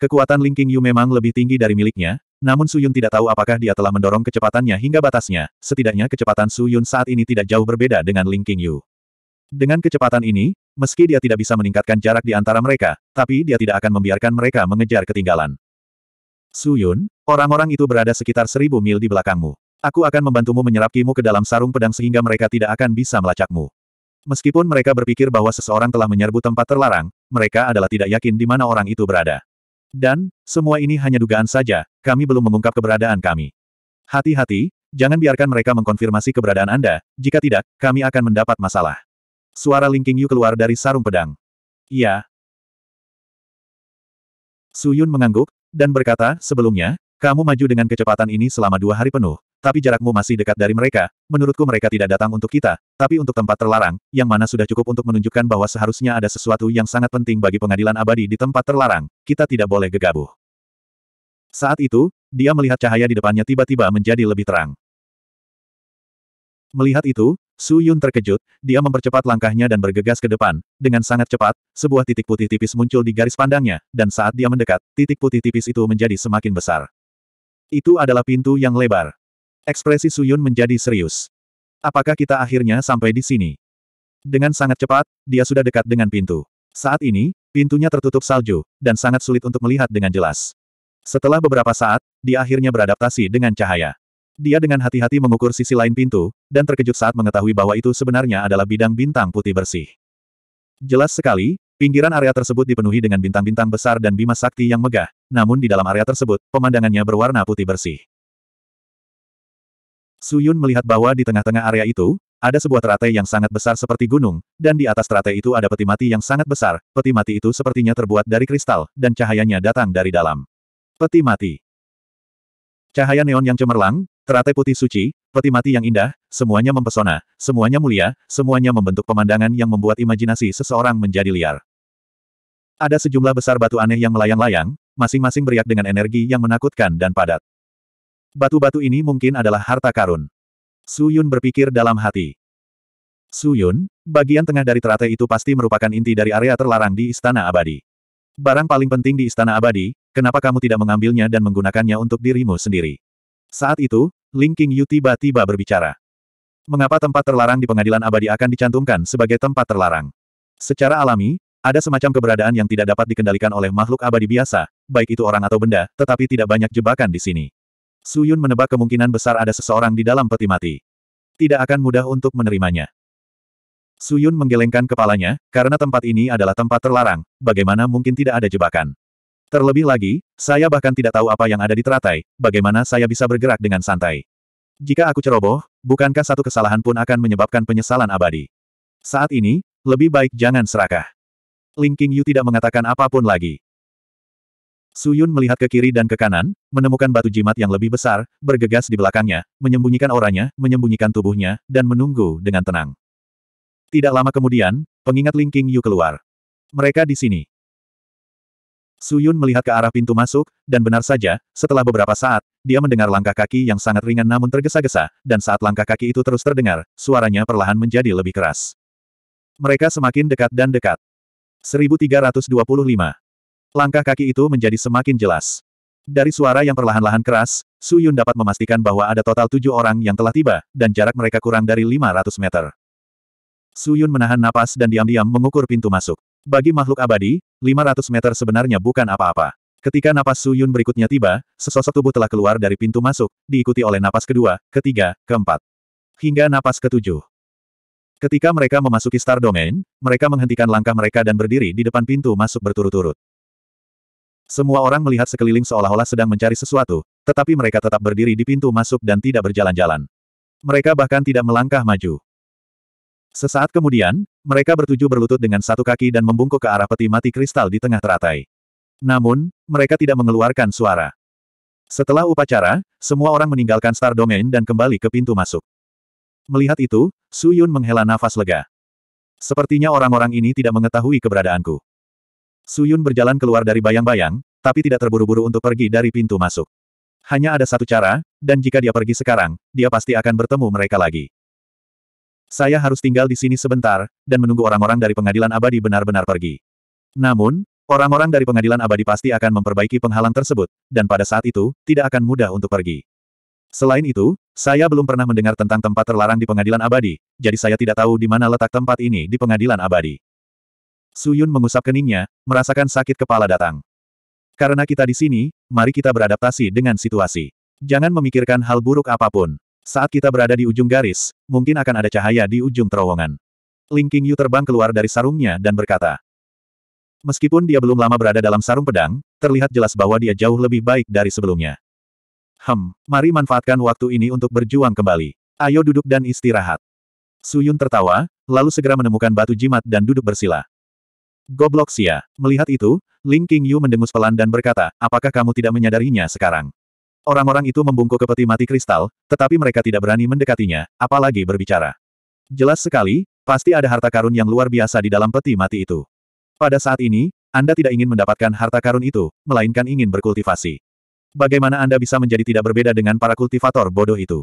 [SPEAKER 1] Kekuatan Ling Qingyu memang lebih tinggi dari miliknya, namun Su Yun tidak tahu apakah dia telah mendorong kecepatannya hingga batasnya, setidaknya kecepatan Su Yun saat ini tidak jauh berbeda dengan Ling Qingyu. Dengan kecepatan ini, Meski dia tidak bisa meningkatkan jarak di antara mereka, tapi dia tidak akan membiarkan mereka mengejar ketinggalan. Suyun, orang-orang itu berada sekitar seribu mil di belakangmu. Aku akan membantumu menyerap kimu ke dalam sarung pedang sehingga mereka tidak akan bisa melacakmu. Meskipun mereka berpikir bahwa seseorang telah menyerbu tempat terlarang, mereka adalah tidak yakin di mana orang itu berada. Dan, semua ini hanya dugaan saja, kami belum mengungkap keberadaan kami. Hati-hati, jangan biarkan mereka mengkonfirmasi keberadaan Anda, jika tidak, kami akan mendapat masalah. Suara Ling Qingyu keluar dari sarung pedang. Iya. Suyun mengangguk, dan berkata, sebelumnya, kamu maju dengan kecepatan ini selama dua hari penuh, tapi jarakmu masih dekat dari mereka, menurutku mereka tidak datang untuk kita, tapi untuk tempat terlarang, yang mana sudah cukup untuk menunjukkan bahwa seharusnya ada sesuatu yang sangat penting bagi pengadilan abadi di tempat terlarang, kita tidak boleh gegabah. Saat itu, dia melihat cahaya di depannya tiba-tiba menjadi lebih terang. Melihat itu, Su Yun terkejut, dia mempercepat langkahnya dan bergegas ke depan. Dengan sangat cepat, sebuah titik putih tipis muncul di garis pandangnya, dan saat dia mendekat, titik putih tipis itu menjadi semakin besar. Itu adalah pintu yang lebar. Ekspresi Su Yun menjadi serius. Apakah kita akhirnya sampai di sini? Dengan sangat cepat, dia sudah dekat dengan pintu. Saat ini, pintunya tertutup salju, dan sangat sulit untuk melihat dengan jelas. Setelah beberapa saat, dia akhirnya beradaptasi dengan cahaya. Dia dengan hati-hati mengukur sisi lain pintu, dan terkejut saat mengetahui bahwa itu sebenarnya adalah bidang bintang putih bersih. Jelas sekali, pinggiran area tersebut dipenuhi dengan bintang-bintang besar dan bima sakti yang megah, namun di dalam area tersebut, pemandangannya berwarna putih bersih. Suyun melihat bahwa di tengah-tengah area itu, ada sebuah teratai yang sangat besar seperti gunung, dan di atas teratai itu ada peti mati yang sangat besar, peti mati itu sepertinya terbuat dari kristal, dan cahayanya datang dari dalam. Peti mati. Cahaya neon yang cemerlang, Teratai putih suci, peti mati yang indah, semuanya mempesona, semuanya mulia, semuanya membentuk pemandangan yang membuat imajinasi seseorang menjadi liar. Ada sejumlah besar batu aneh yang melayang-layang, masing-masing beriak dengan energi yang menakutkan dan padat. Batu-batu ini mungkin adalah harta karun. Su Yun berpikir dalam hati. Su Yun, bagian tengah dari teratai itu pasti merupakan inti dari area terlarang di Istana Abadi. Barang paling penting di Istana Abadi, kenapa kamu tidak mengambilnya dan menggunakannya untuk dirimu sendiri? Saat itu, Ling King Yu tiba-tiba berbicara. Mengapa tempat terlarang di pengadilan abadi akan dicantumkan sebagai tempat terlarang? Secara alami, ada semacam keberadaan yang tidak dapat dikendalikan oleh makhluk abadi biasa, baik itu orang atau benda, tetapi tidak banyak jebakan di sini. Su Yun menebak kemungkinan besar ada seseorang di dalam peti mati. Tidak akan mudah untuk menerimanya. Su Yun menggelengkan kepalanya, karena tempat ini adalah tempat terlarang, bagaimana mungkin tidak ada jebakan. Terlebih lagi, saya bahkan tidak tahu apa yang ada di teratai, bagaimana saya bisa bergerak dengan santai. Jika aku ceroboh, bukankah satu kesalahan pun akan menyebabkan penyesalan abadi? Saat ini, lebih baik jangan serakah. Ling King Yu tidak mengatakan apapun lagi. Suyun melihat ke kiri dan ke kanan, menemukan batu jimat yang lebih besar, bergegas di belakangnya, menyembunyikan orangnya, menyembunyikan tubuhnya, dan menunggu dengan tenang. Tidak lama kemudian, pengingat Ling King Yu keluar. Mereka di sini. Su Yun melihat ke arah pintu masuk, dan benar saja, setelah beberapa saat, dia mendengar langkah kaki yang sangat ringan namun tergesa-gesa, dan saat langkah kaki itu terus terdengar, suaranya perlahan menjadi lebih keras. Mereka semakin dekat dan dekat. 1325. Langkah kaki itu menjadi semakin jelas. Dari suara yang perlahan-lahan keras, Su Yun dapat memastikan bahwa ada total tujuh orang yang telah tiba, dan jarak mereka kurang dari 500 meter. Su Yun menahan napas dan diam-diam mengukur pintu masuk. Bagi makhluk abadi, 500 meter sebenarnya bukan apa-apa. Ketika napas Su Yun berikutnya tiba, sesosok tubuh telah keluar dari pintu masuk, diikuti oleh napas kedua, ketiga, keempat. Hingga napas ketujuh. Ketika mereka memasuki Star Domain, mereka menghentikan langkah mereka dan berdiri di depan pintu masuk berturut-turut. Semua orang melihat sekeliling seolah-olah sedang mencari sesuatu, tetapi mereka tetap berdiri di pintu masuk dan tidak berjalan-jalan. Mereka bahkan tidak melangkah maju. Sesaat kemudian, mereka bertujuh berlutut dengan satu kaki dan membungkuk ke arah peti mati kristal di tengah teratai. Namun, mereka tidak mengeluarkan suara. Setelah upacara, semua orang meninggalkan Star Domain dan kembali ke pintu masuk. Melihat itu, Su Yun menghela nafas lega. Sepertinya orang-orang ini tidak mengetahui keberadaanku. Su Yun berjalan keluar dari bayang-bayang, tapi tidak terburu-buru untuk pergi dari pintu masuk. Hanya ada satu cara, dan jika dia pergi sekarang, dia pasti akan bertemu mereka lagi. Saya harus tinggal di sini sebentar, dan menunggu orang-orang dari pengadilan abadi benar-benar pergi. Namun, orang-orang dari pengadilan abadi pasti akan memperbaiki penghalang tersebut, dan pada saat itu, tidak akan mudah untuk pergi. Selain itu, saya belum pernah mendengar tentang tempat terlarang di pengadilan abadi, jadi saya tidak tahu di mana letak tempat ini di pengadilan abadi. Suyun mengusap keningnya, merasakan sakit kepala datang. Karena kita di sini, mari kita beradaptasi dengan situasi. Jangan memikirkan hal buruk apapun. Saat kita berada di ujung garis, mungkin akan ada cahaya di ujung terowongan. Ling King Yu terbang keluar dari sarungnya dan berkata. Meskipun dia belum lama berada dalam sarung pedang, terlihat jelas bahwa dia jauh lebih baik dari sebelumnya. Hem, mari manfaatkan waktu ini untuk berjuang kembali. Ayo duduk dan istirahat. Suyun tertawa, lalu segera menemukan batu jimat dan duduk bersila. Goblok sia. Melihat itu, Ling King Yu mendengus pelan dan berkata, apakah kamu tidak menyadarinya sekarang? Orang-orang itu membungkuk ke peti mati kristal, tetapi mereka tidak berani mendekatinya, apalagi berbicara. Jelas sekali, pasti ada harta karun yang luar biasa di dalam peti mati itu. Pada saat ini, Anda tidak ingin mendapatkan harta karun itu, melainkan ingin berkultivasi. Bagaimana Anda bisa menjadi tidak berbeda dengan para kultivator bodoh itu?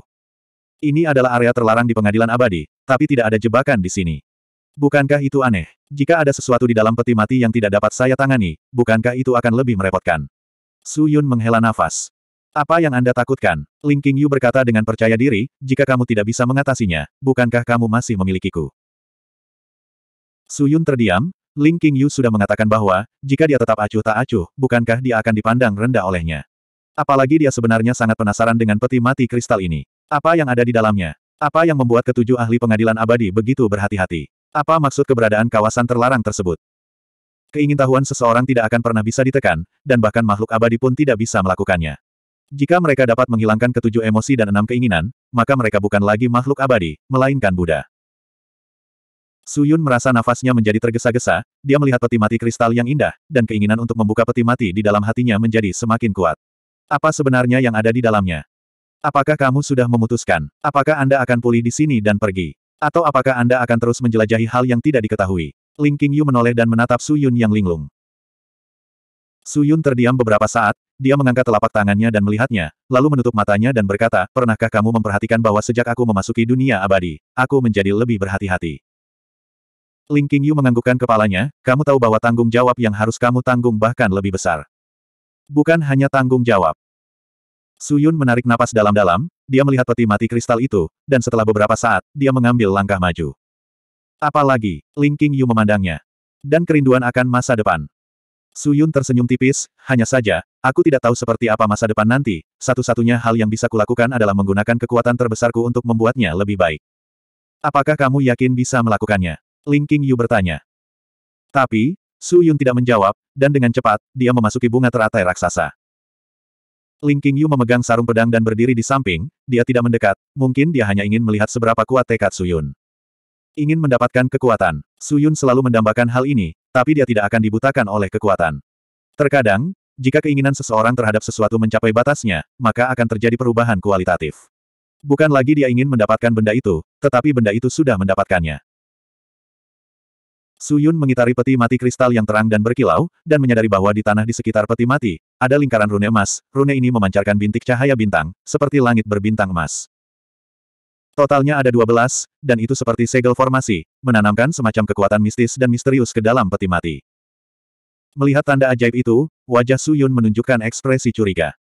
[SPEAKER 1] Ini adalah area terlarang di pengadilan abadi, tapi tidak ada jebakan di sini. Bukankah itu aneh? Jika ada sesuatu di dalam peti mati yang tidak dapat saya tangani, bukankah itu akan lebih merepotkan? Su Yun menghela nafas. Apa yang Anda takutkan? Ling Qingyu berkata dengan percaya diri, jika kamu tidak bisa mengatasinya, bukankah kamu masih memilikiku? Suyun terdiam, Ling Qingyu sudah mengatakan bahwa, jika dia tetap acuh tak acuh, bukankah dia akan dipandang rendah olehnya? Apalagi dia sebenarnya sangat penasaran dengan peti mati kristal ini. Apa yang ada di dalamnya? Apa yang membuat ketujuh ahli pengadilan abadi begitu berhati-hati? Apa maksud keberadaan kawasan terlarang tersebut? Keingintahuan seseorang tidak akan pernah bisa ditekan, dan bahkan makhluk abadi pun tidak bisa melakukannya. Jika mereka dapat menghilangkan ketujuh emosi dan enam keinginan, maka mereka bukan lagi makhluk abadi, melainkan Buddha. Suyun merasa nafasnya menjadi tergesa-gesa, dia melihat peti mati kristal yang indah, dan keinginan untuk membuka peti mati di dalam hatinya menjadi semakin kuat. Apa sebenarnya yang ada di dalamnya? Apakah kamu sudah memutuskan? Apakah Anda akan pulih di sini dan pergi? Atau apakah Anda akan terus menjelajahi hal yang tidak diketahui? Ling Qingyu menoleh dan menatap Suyun yang linglung. Su Yun terdiam beberapa saat, dia mengangkat telapak tangannya dan melihatnya, lalu menutup matanya dan berkata, Pernahkah kamu memperhatikan bahwa sejak aku memasuki dunia abadi, aku menjadi lebih berhati-hati? Ling Qingyu menganggukkan kepalanya, kamu tahu bahwa tanggung jawab yang harus kamu tanggung bahkan lebih besar. Bukan hanya tanggung jawab. Su Yun menarik napas dalam-dalam, dia melihat peti mati kristal itu, dan setelah beberapa saat, dia mengambil langkah maju. Apalagi, Ling Qingyu memandangnya. Dan kerinduan akan masa depan. Suyun tersenyum tipis, hanya saja, aku tidak tahu seperti apa masa depan nanti, satu-satunya hal yang bisa kulakukan adalah menggunakan kekuatan terbesarku untuk membuatnya lebih baik. Apakah kamu yakin bisa melakukannya? Ling King Yu bertanya. Tapi, Suyun tidak menjawab, dan dengan cepat, dia memasuki bunga teratai raksasa. Ling King Yu memegang sarung pedang dan berdiri di samping, dia tidak mendekat, mungkin dia hanya ingin melihat seberapa kuat tekad Suyun. Ingin mendapatkan kekuatan, Suyun selalu mendambakan hal ini, tapi dia tidak akan dibutakan oleh kekuatan. Terkadang, jika keinginan seseorang terhadap sesuatu mencapai batasnya, maka akan terjadi perubahan kualitatif. Bukan lagi dia ingin mendapatkan benda itu, tetapi benda itu sudah mendapatkannya. Suyun mengitari peti mati kristal yang terang dan berkilau, dan menyadari bahwa di tanah di sekitar peti mati, ada lingkaran rune emas, rune ini memancarkan bintik cahaya bintang, seperti langit berbintang emas. Totalnya ada dua belas, dan itu seperti segel formasi, menanamkan semacam kekuatan mistis dan misterius ke dalam peti mati. Melihat tanda ajaib itu, wajah Su Yun menunjukkan ekspresi curiga.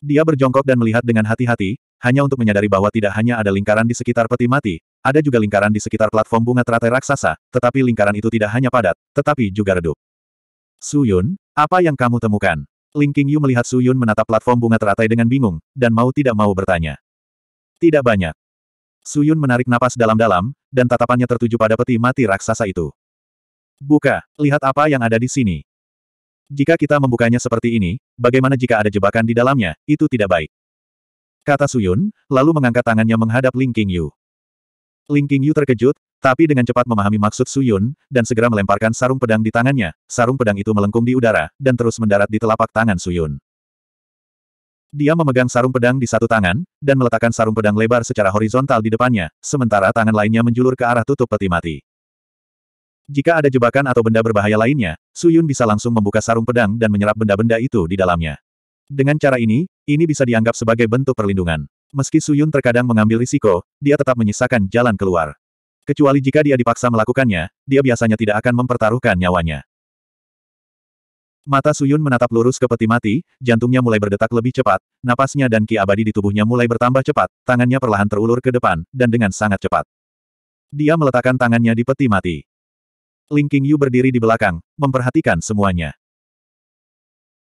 [SPEAKER 1] Dia berjongkok dan melihat dengan hati-hati, hanya untuk menyadari bahwa tidak hanya ada lingkaran di sekitar peti mati, ada juga lingkaran di sekitar platform bunga teratai raksasa, tetapi lingkaran itu tidak hanya padat, tetapi juga redup. Su Yun, apa yang kamu temukan? Ling Qingyu melihat Su Yun menatap platform bunga teratai dengan bingung, dan mau tidak mau bertanya. Tidak banyak. Suyun menarik napas dalam-dalam, dan tatapannya tertuju pada peti mati raksasa itu. Buka, lihat apa yang ada di sini. Jika kita membukanya seperti ini, bagaimana jika ada jebakan di dalamnya, itu tidak baik. Kata Suyun, lalu mengangkat tangannya menghadap Ling Qingyu. Ling Qingyu terkejut, tapi dengan cepat memahami maksud Suyun, dan segera melemparkan sarung pedang di tangannya, sarung pedang itu melengkung di udara, dan terus mendarat di telapak tangan Suyun. Dia memegang sarung pedang di satu tangan, dan meletakkan sarung pedang lebar secara horizontal di depannya, sementara tangan lainnya menjulur ke arah tutup peti mati. Jika ada jebakan atau benda berbahaya lainnya, Suyun bisa langsung membuka sarung pedang dan menyerap benda-benda itu di dalamnya. Dengan cara ini, ini bisa dianggap sebagai bentuk perlindungan. Meski Suyun terkadang mengambil risiko, dia tetap menyisakan jalan keluar. Kecuali jika dia dipaksa melakukannya, dia biasanya tidak akan mempertaruhkan nyawanya. Mata Suyun menatap lurus ke peti mati, jantungnya mulai berdetak lebih cepat, napasnya dan ki abadi di tubuhnya mulai bertambah cepat, tangannya perlahan terulur ke depan, dan dengan sangat cepat. Dia meletakkan tangannya di peti mati. Ling Qingyu berdiri di belakang, memperhatikan semuanya.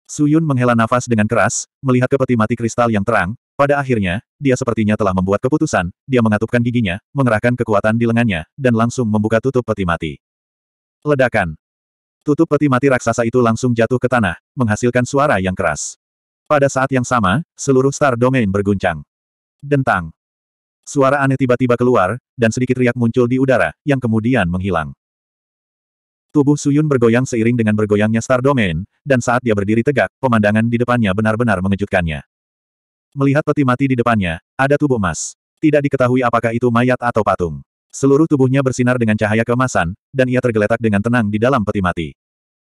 [SPEAKER 1] Suyun menghela nafas dengan keras, melihat ke peti mati kristal yang terang, pada akhirnya, dia sepertinya telah membuat keputusan, dia mengatupkan giginya, mengerahkan kekuatan di lengannya, dan langsung membuka tutup peti mati. Ledakan. Tutup peti mati raksasa itu langsung jatuh ke tanah, menghasilkan suara yang keras. Pada saat yang sama, seluruh star domain berguncang. Dentang. Suara aneh tiba-tiba keluar, dan sedikit riak muncul di udara, yang kemudian menghilang. Tubuh Suyun bergoyang seiring dengan bergoyangnya Star Domain, dan saat dia berdiri tegak, pemandangan di depannya benar-benar mengejutkannya. Melihat peti mati di depannya, ada tubuh emas. Tidak diketahui apakah itu mayat atau patung. Seluruh tubuhnya bersinar dengan cahaya kemasan, dan ia tergeletak dengan tenang di dalam peti mati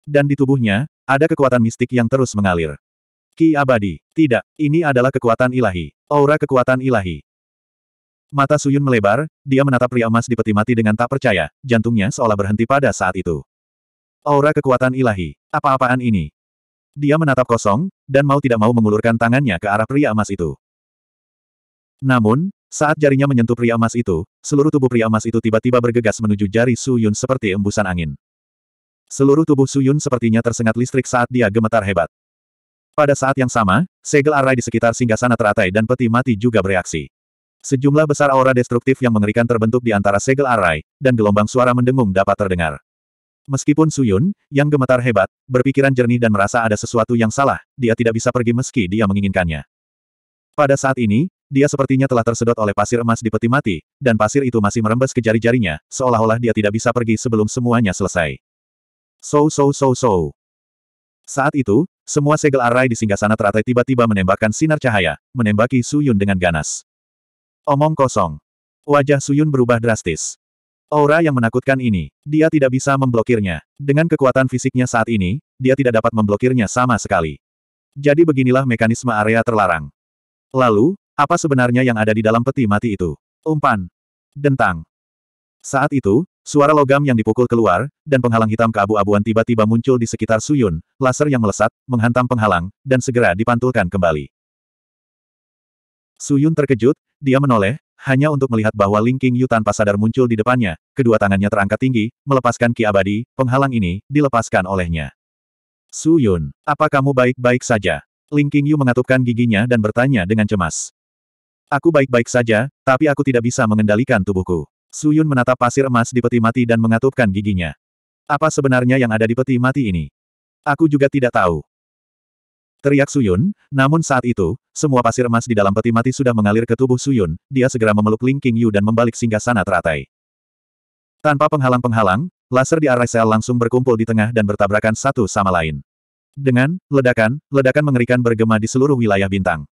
[SPEAKER 1] dan di tubuhnya, ada kekuatan mistik yang terus mengalir. Ki abadi. Tidak, ini adalah kekuatan ilahi. Aura kekuatan ilahi. Mata Suyun melebar, dia menatap pria emas di peti mati dengan tak percaya, jantungnya seolah berhenti pada saat itu. Aura kekuatan ilahi. Apa-apaan ini? Dia menatap kosong, dan mau tidak mau mengulurkan tangannya ke arah pria emas itu. Namun, saat jarinya menyentuh pria emas itu, seluruh tubuh pria emas itu tiba-tiba bergegas menuju jari Su Yun seperti embusan angin. Seluruh tubuh Suyun sepertinya tersengat listrik saat dia gemetar hebat. Pada saat yang sama, segel arai di sekitar singgasana teratai dan peti mati juga bereaksi. Sejumlah besar aura destruktif yang mengerikan terbentuk di antara segel arai, dan gelombang suara mendengung dapat terdengar. Meskipun Suyun, yang gemetar hebat, berpikiran jernih dan merasa ada sesuatu yang salah, dia tidak bisa pergi meski dia menginginkannya. Pada saat ini, dia sepertinya telah tersedot oleh pasir emas di peti mati, dan pasir itu masih merembes ke jari-jarinya, seolah-olah dia tidak bisa pergi sebelum semuanya selesai. So so so so. Saat itu, semua segel arai di singgah sana teratai tiba-tiba menembakkan sinar cahaya, menembaki Su Yun dengan ganas. Omong kosong. Wajah Su Yun berubah drastis. Aura yang menakutkan ini, dia tidak bisa memblokirnya. Dengan kekuatan fisiknya saat ini, dia tidak dapat memblokirnya sama sekali. Jadi beginilah mekanisme area terlarang. Lalu, apa sebenarnya yang ada di dalam peti mati itu? Umpan. Dentang. Saat itu, Suara logam yang dipukul keluar, dan penghalang hitam keabu-abuan tiba-tiba muncul di sekitar Suyun, laser yang melesat, menghantam penghalang, dan segera dipantulkan kembali. Suyun terkejut, dia menoleh, hanya untuk melihat bahwa Ling King Yu tanpa sadar muncul di depannya, kedua tangannya terangkat tinggi, melepaskan Ki Abadi, penghalang ini, dilepaskan olehnya. Suyun, apa kamu baik-baik saja? Ling King Yu mengatupkan giginya dan bertanya dengan cemas. Aku baik-baik saja, tapi aku tidak bisa mengendalikan tubuhku. Suyun menatap pasir emas di peti mati dan mengatupkan giginya. Apa sebenarnya yang ada di peti mati ini? Aku juga tidak tahu. Teriak Suyun, namun saat itu, semua pasir emas di dalam peti mati sudah mengalir ke tubuh Suyun, dia segera memeluk Ling King Yu dan membalik singgah sana teratai. Tanpa penghalang-penghalang, laser di arah sel langsung berkumpul di tengah dan bertabrakan satu sama lain. Dengan ledakan, ledakan mengerikan bergema di seluruh wilayah bintang.